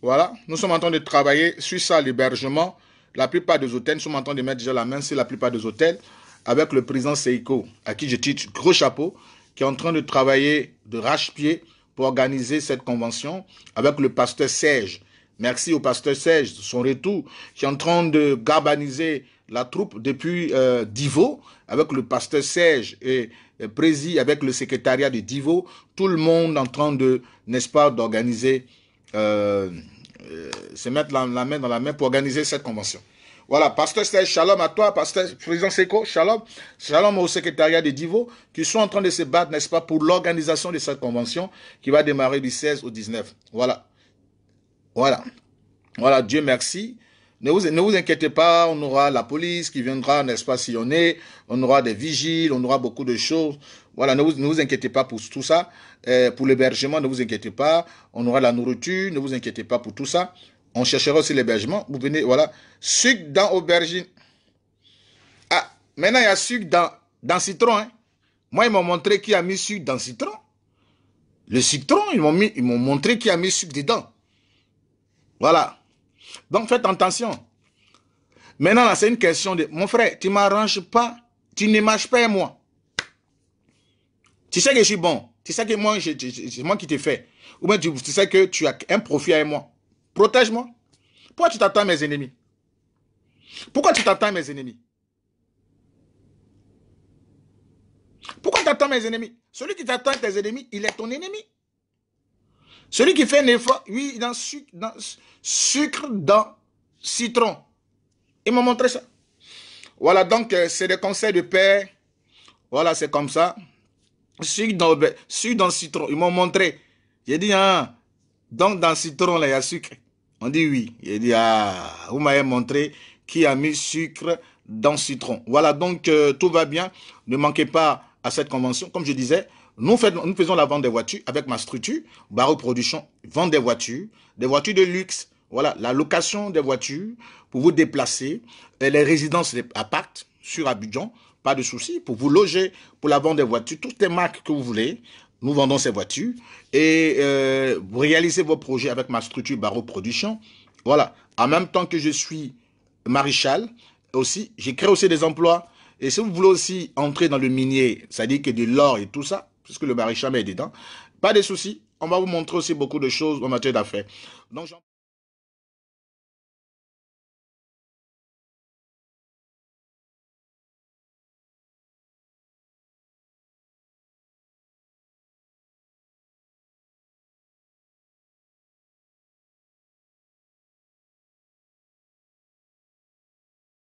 Voilà, nous sommes en train de travailler sur ça, l'hébergement. La plupart des hôtels, nous sommes en train de mettre déjà la main sur la plupart des hôtels avec le président Seiko, à qui je titre « gros chapeau qui est en train de travailler de rache-pied pour organiser cette convention avec le pasteur Serge. Merci au pasteur Serge, son retour, qui est en train de galvaniser la troupe depuis euh, Divo, avec le pasteur Serge et, et avec le secrétariat de Divo, tout le monde en train de, n'est-ce pas, d'organiser, euh, euh se mettre la main dans la main pour organiser cette convention. Voilà, pasteur Serge, shalom à toi, pasteur président Seco, shalom. Shalom au secrétariat des Divo, qui sont en train de se battre, n'est-ce pas, pour l'organisation de cette convention qui va démarrer du 16 au 19. Voilà. Voilà. Voilà, Dieu merci. Ne vous, ne vous inquiétez pas, on aura la police qui viendra, n'est-ce pas, sillonner, on aura des vigiles, on aura beaucoup de choses. Voilà, ne vous, inquiétez pas pour tout ça. Euh, pour l'hébergement, ne vous inquiétez pas. On aura la nourriture, ne vous inquiétez pas pour tout ça. On cherchera aussi l'hébergement. Vous venez, voilà. Sucre dans aubergine. Ah, maintenant, il y a sucre dans, dans citron. Hein. Moi, ils m'ont montré qui a mis sucre dans citron. Le citron, ils m'ont, montré qui a mis sucre dedans. Voilà. Donc, faites attention. Maintenant, là, c'est une question de... Mon frère, tu m'arranges pas. Tu ne marches pas, moi. Tu sais que je suis bon. Tu sais que moi, c'est moi qui t'ai fait. Ou bien tu, sais que tu as un profit avec moi. Protège-moi. Pourquoi tu t'attends mes ennemis Pourquoi tu t'attends mes ennemis Pourquoi tu t'attends mes ennemis Celui qui t'attend tes ennemis, il est ton ennemi. Celui qui fait un effort, oui, dans sucre, dans, sucre, dans citron. Il m'a montré ça. Voilà, donc, euh, c'est des conseils de paix. Voilà, c'est comme ça. Sucre dans, sucre citron. Ils m'ont montré. J'ai dit, hein, donc dans citron, là, il y a sucre. On dit oui. Il dit, ah, vous m'avez montré qui a mis sucre dans citron. Voilà, donc euh, tout va bien. Ne manquez pas à cette convention. Comme je disais, nous, faisons la vente des voitures avec ma structure, Barreau Production, vente des voitures, des voitures de luxe. Voilà, la location des voitures pour vous déplacer, et les résidences à pacte sur Abidjan, pas de souci, pour vous loger, pour la vente des voitures, toutes les marques que vous voulez, nous vendons ces voitures et vous euh, réalisez vos projets avec ma structure Barreau Production. Voilà. En même temps que je suis maréchal, aussi, j'ai créé aussi des emplois. Et si vous voulez aussi entrer dans le minier, c'est-à-dire que de l'or et tout ça, puisque le maréchal est dedans, pas de souci. On va vous montrer aussi beaucoup de choses en matière d'affaires. Donc,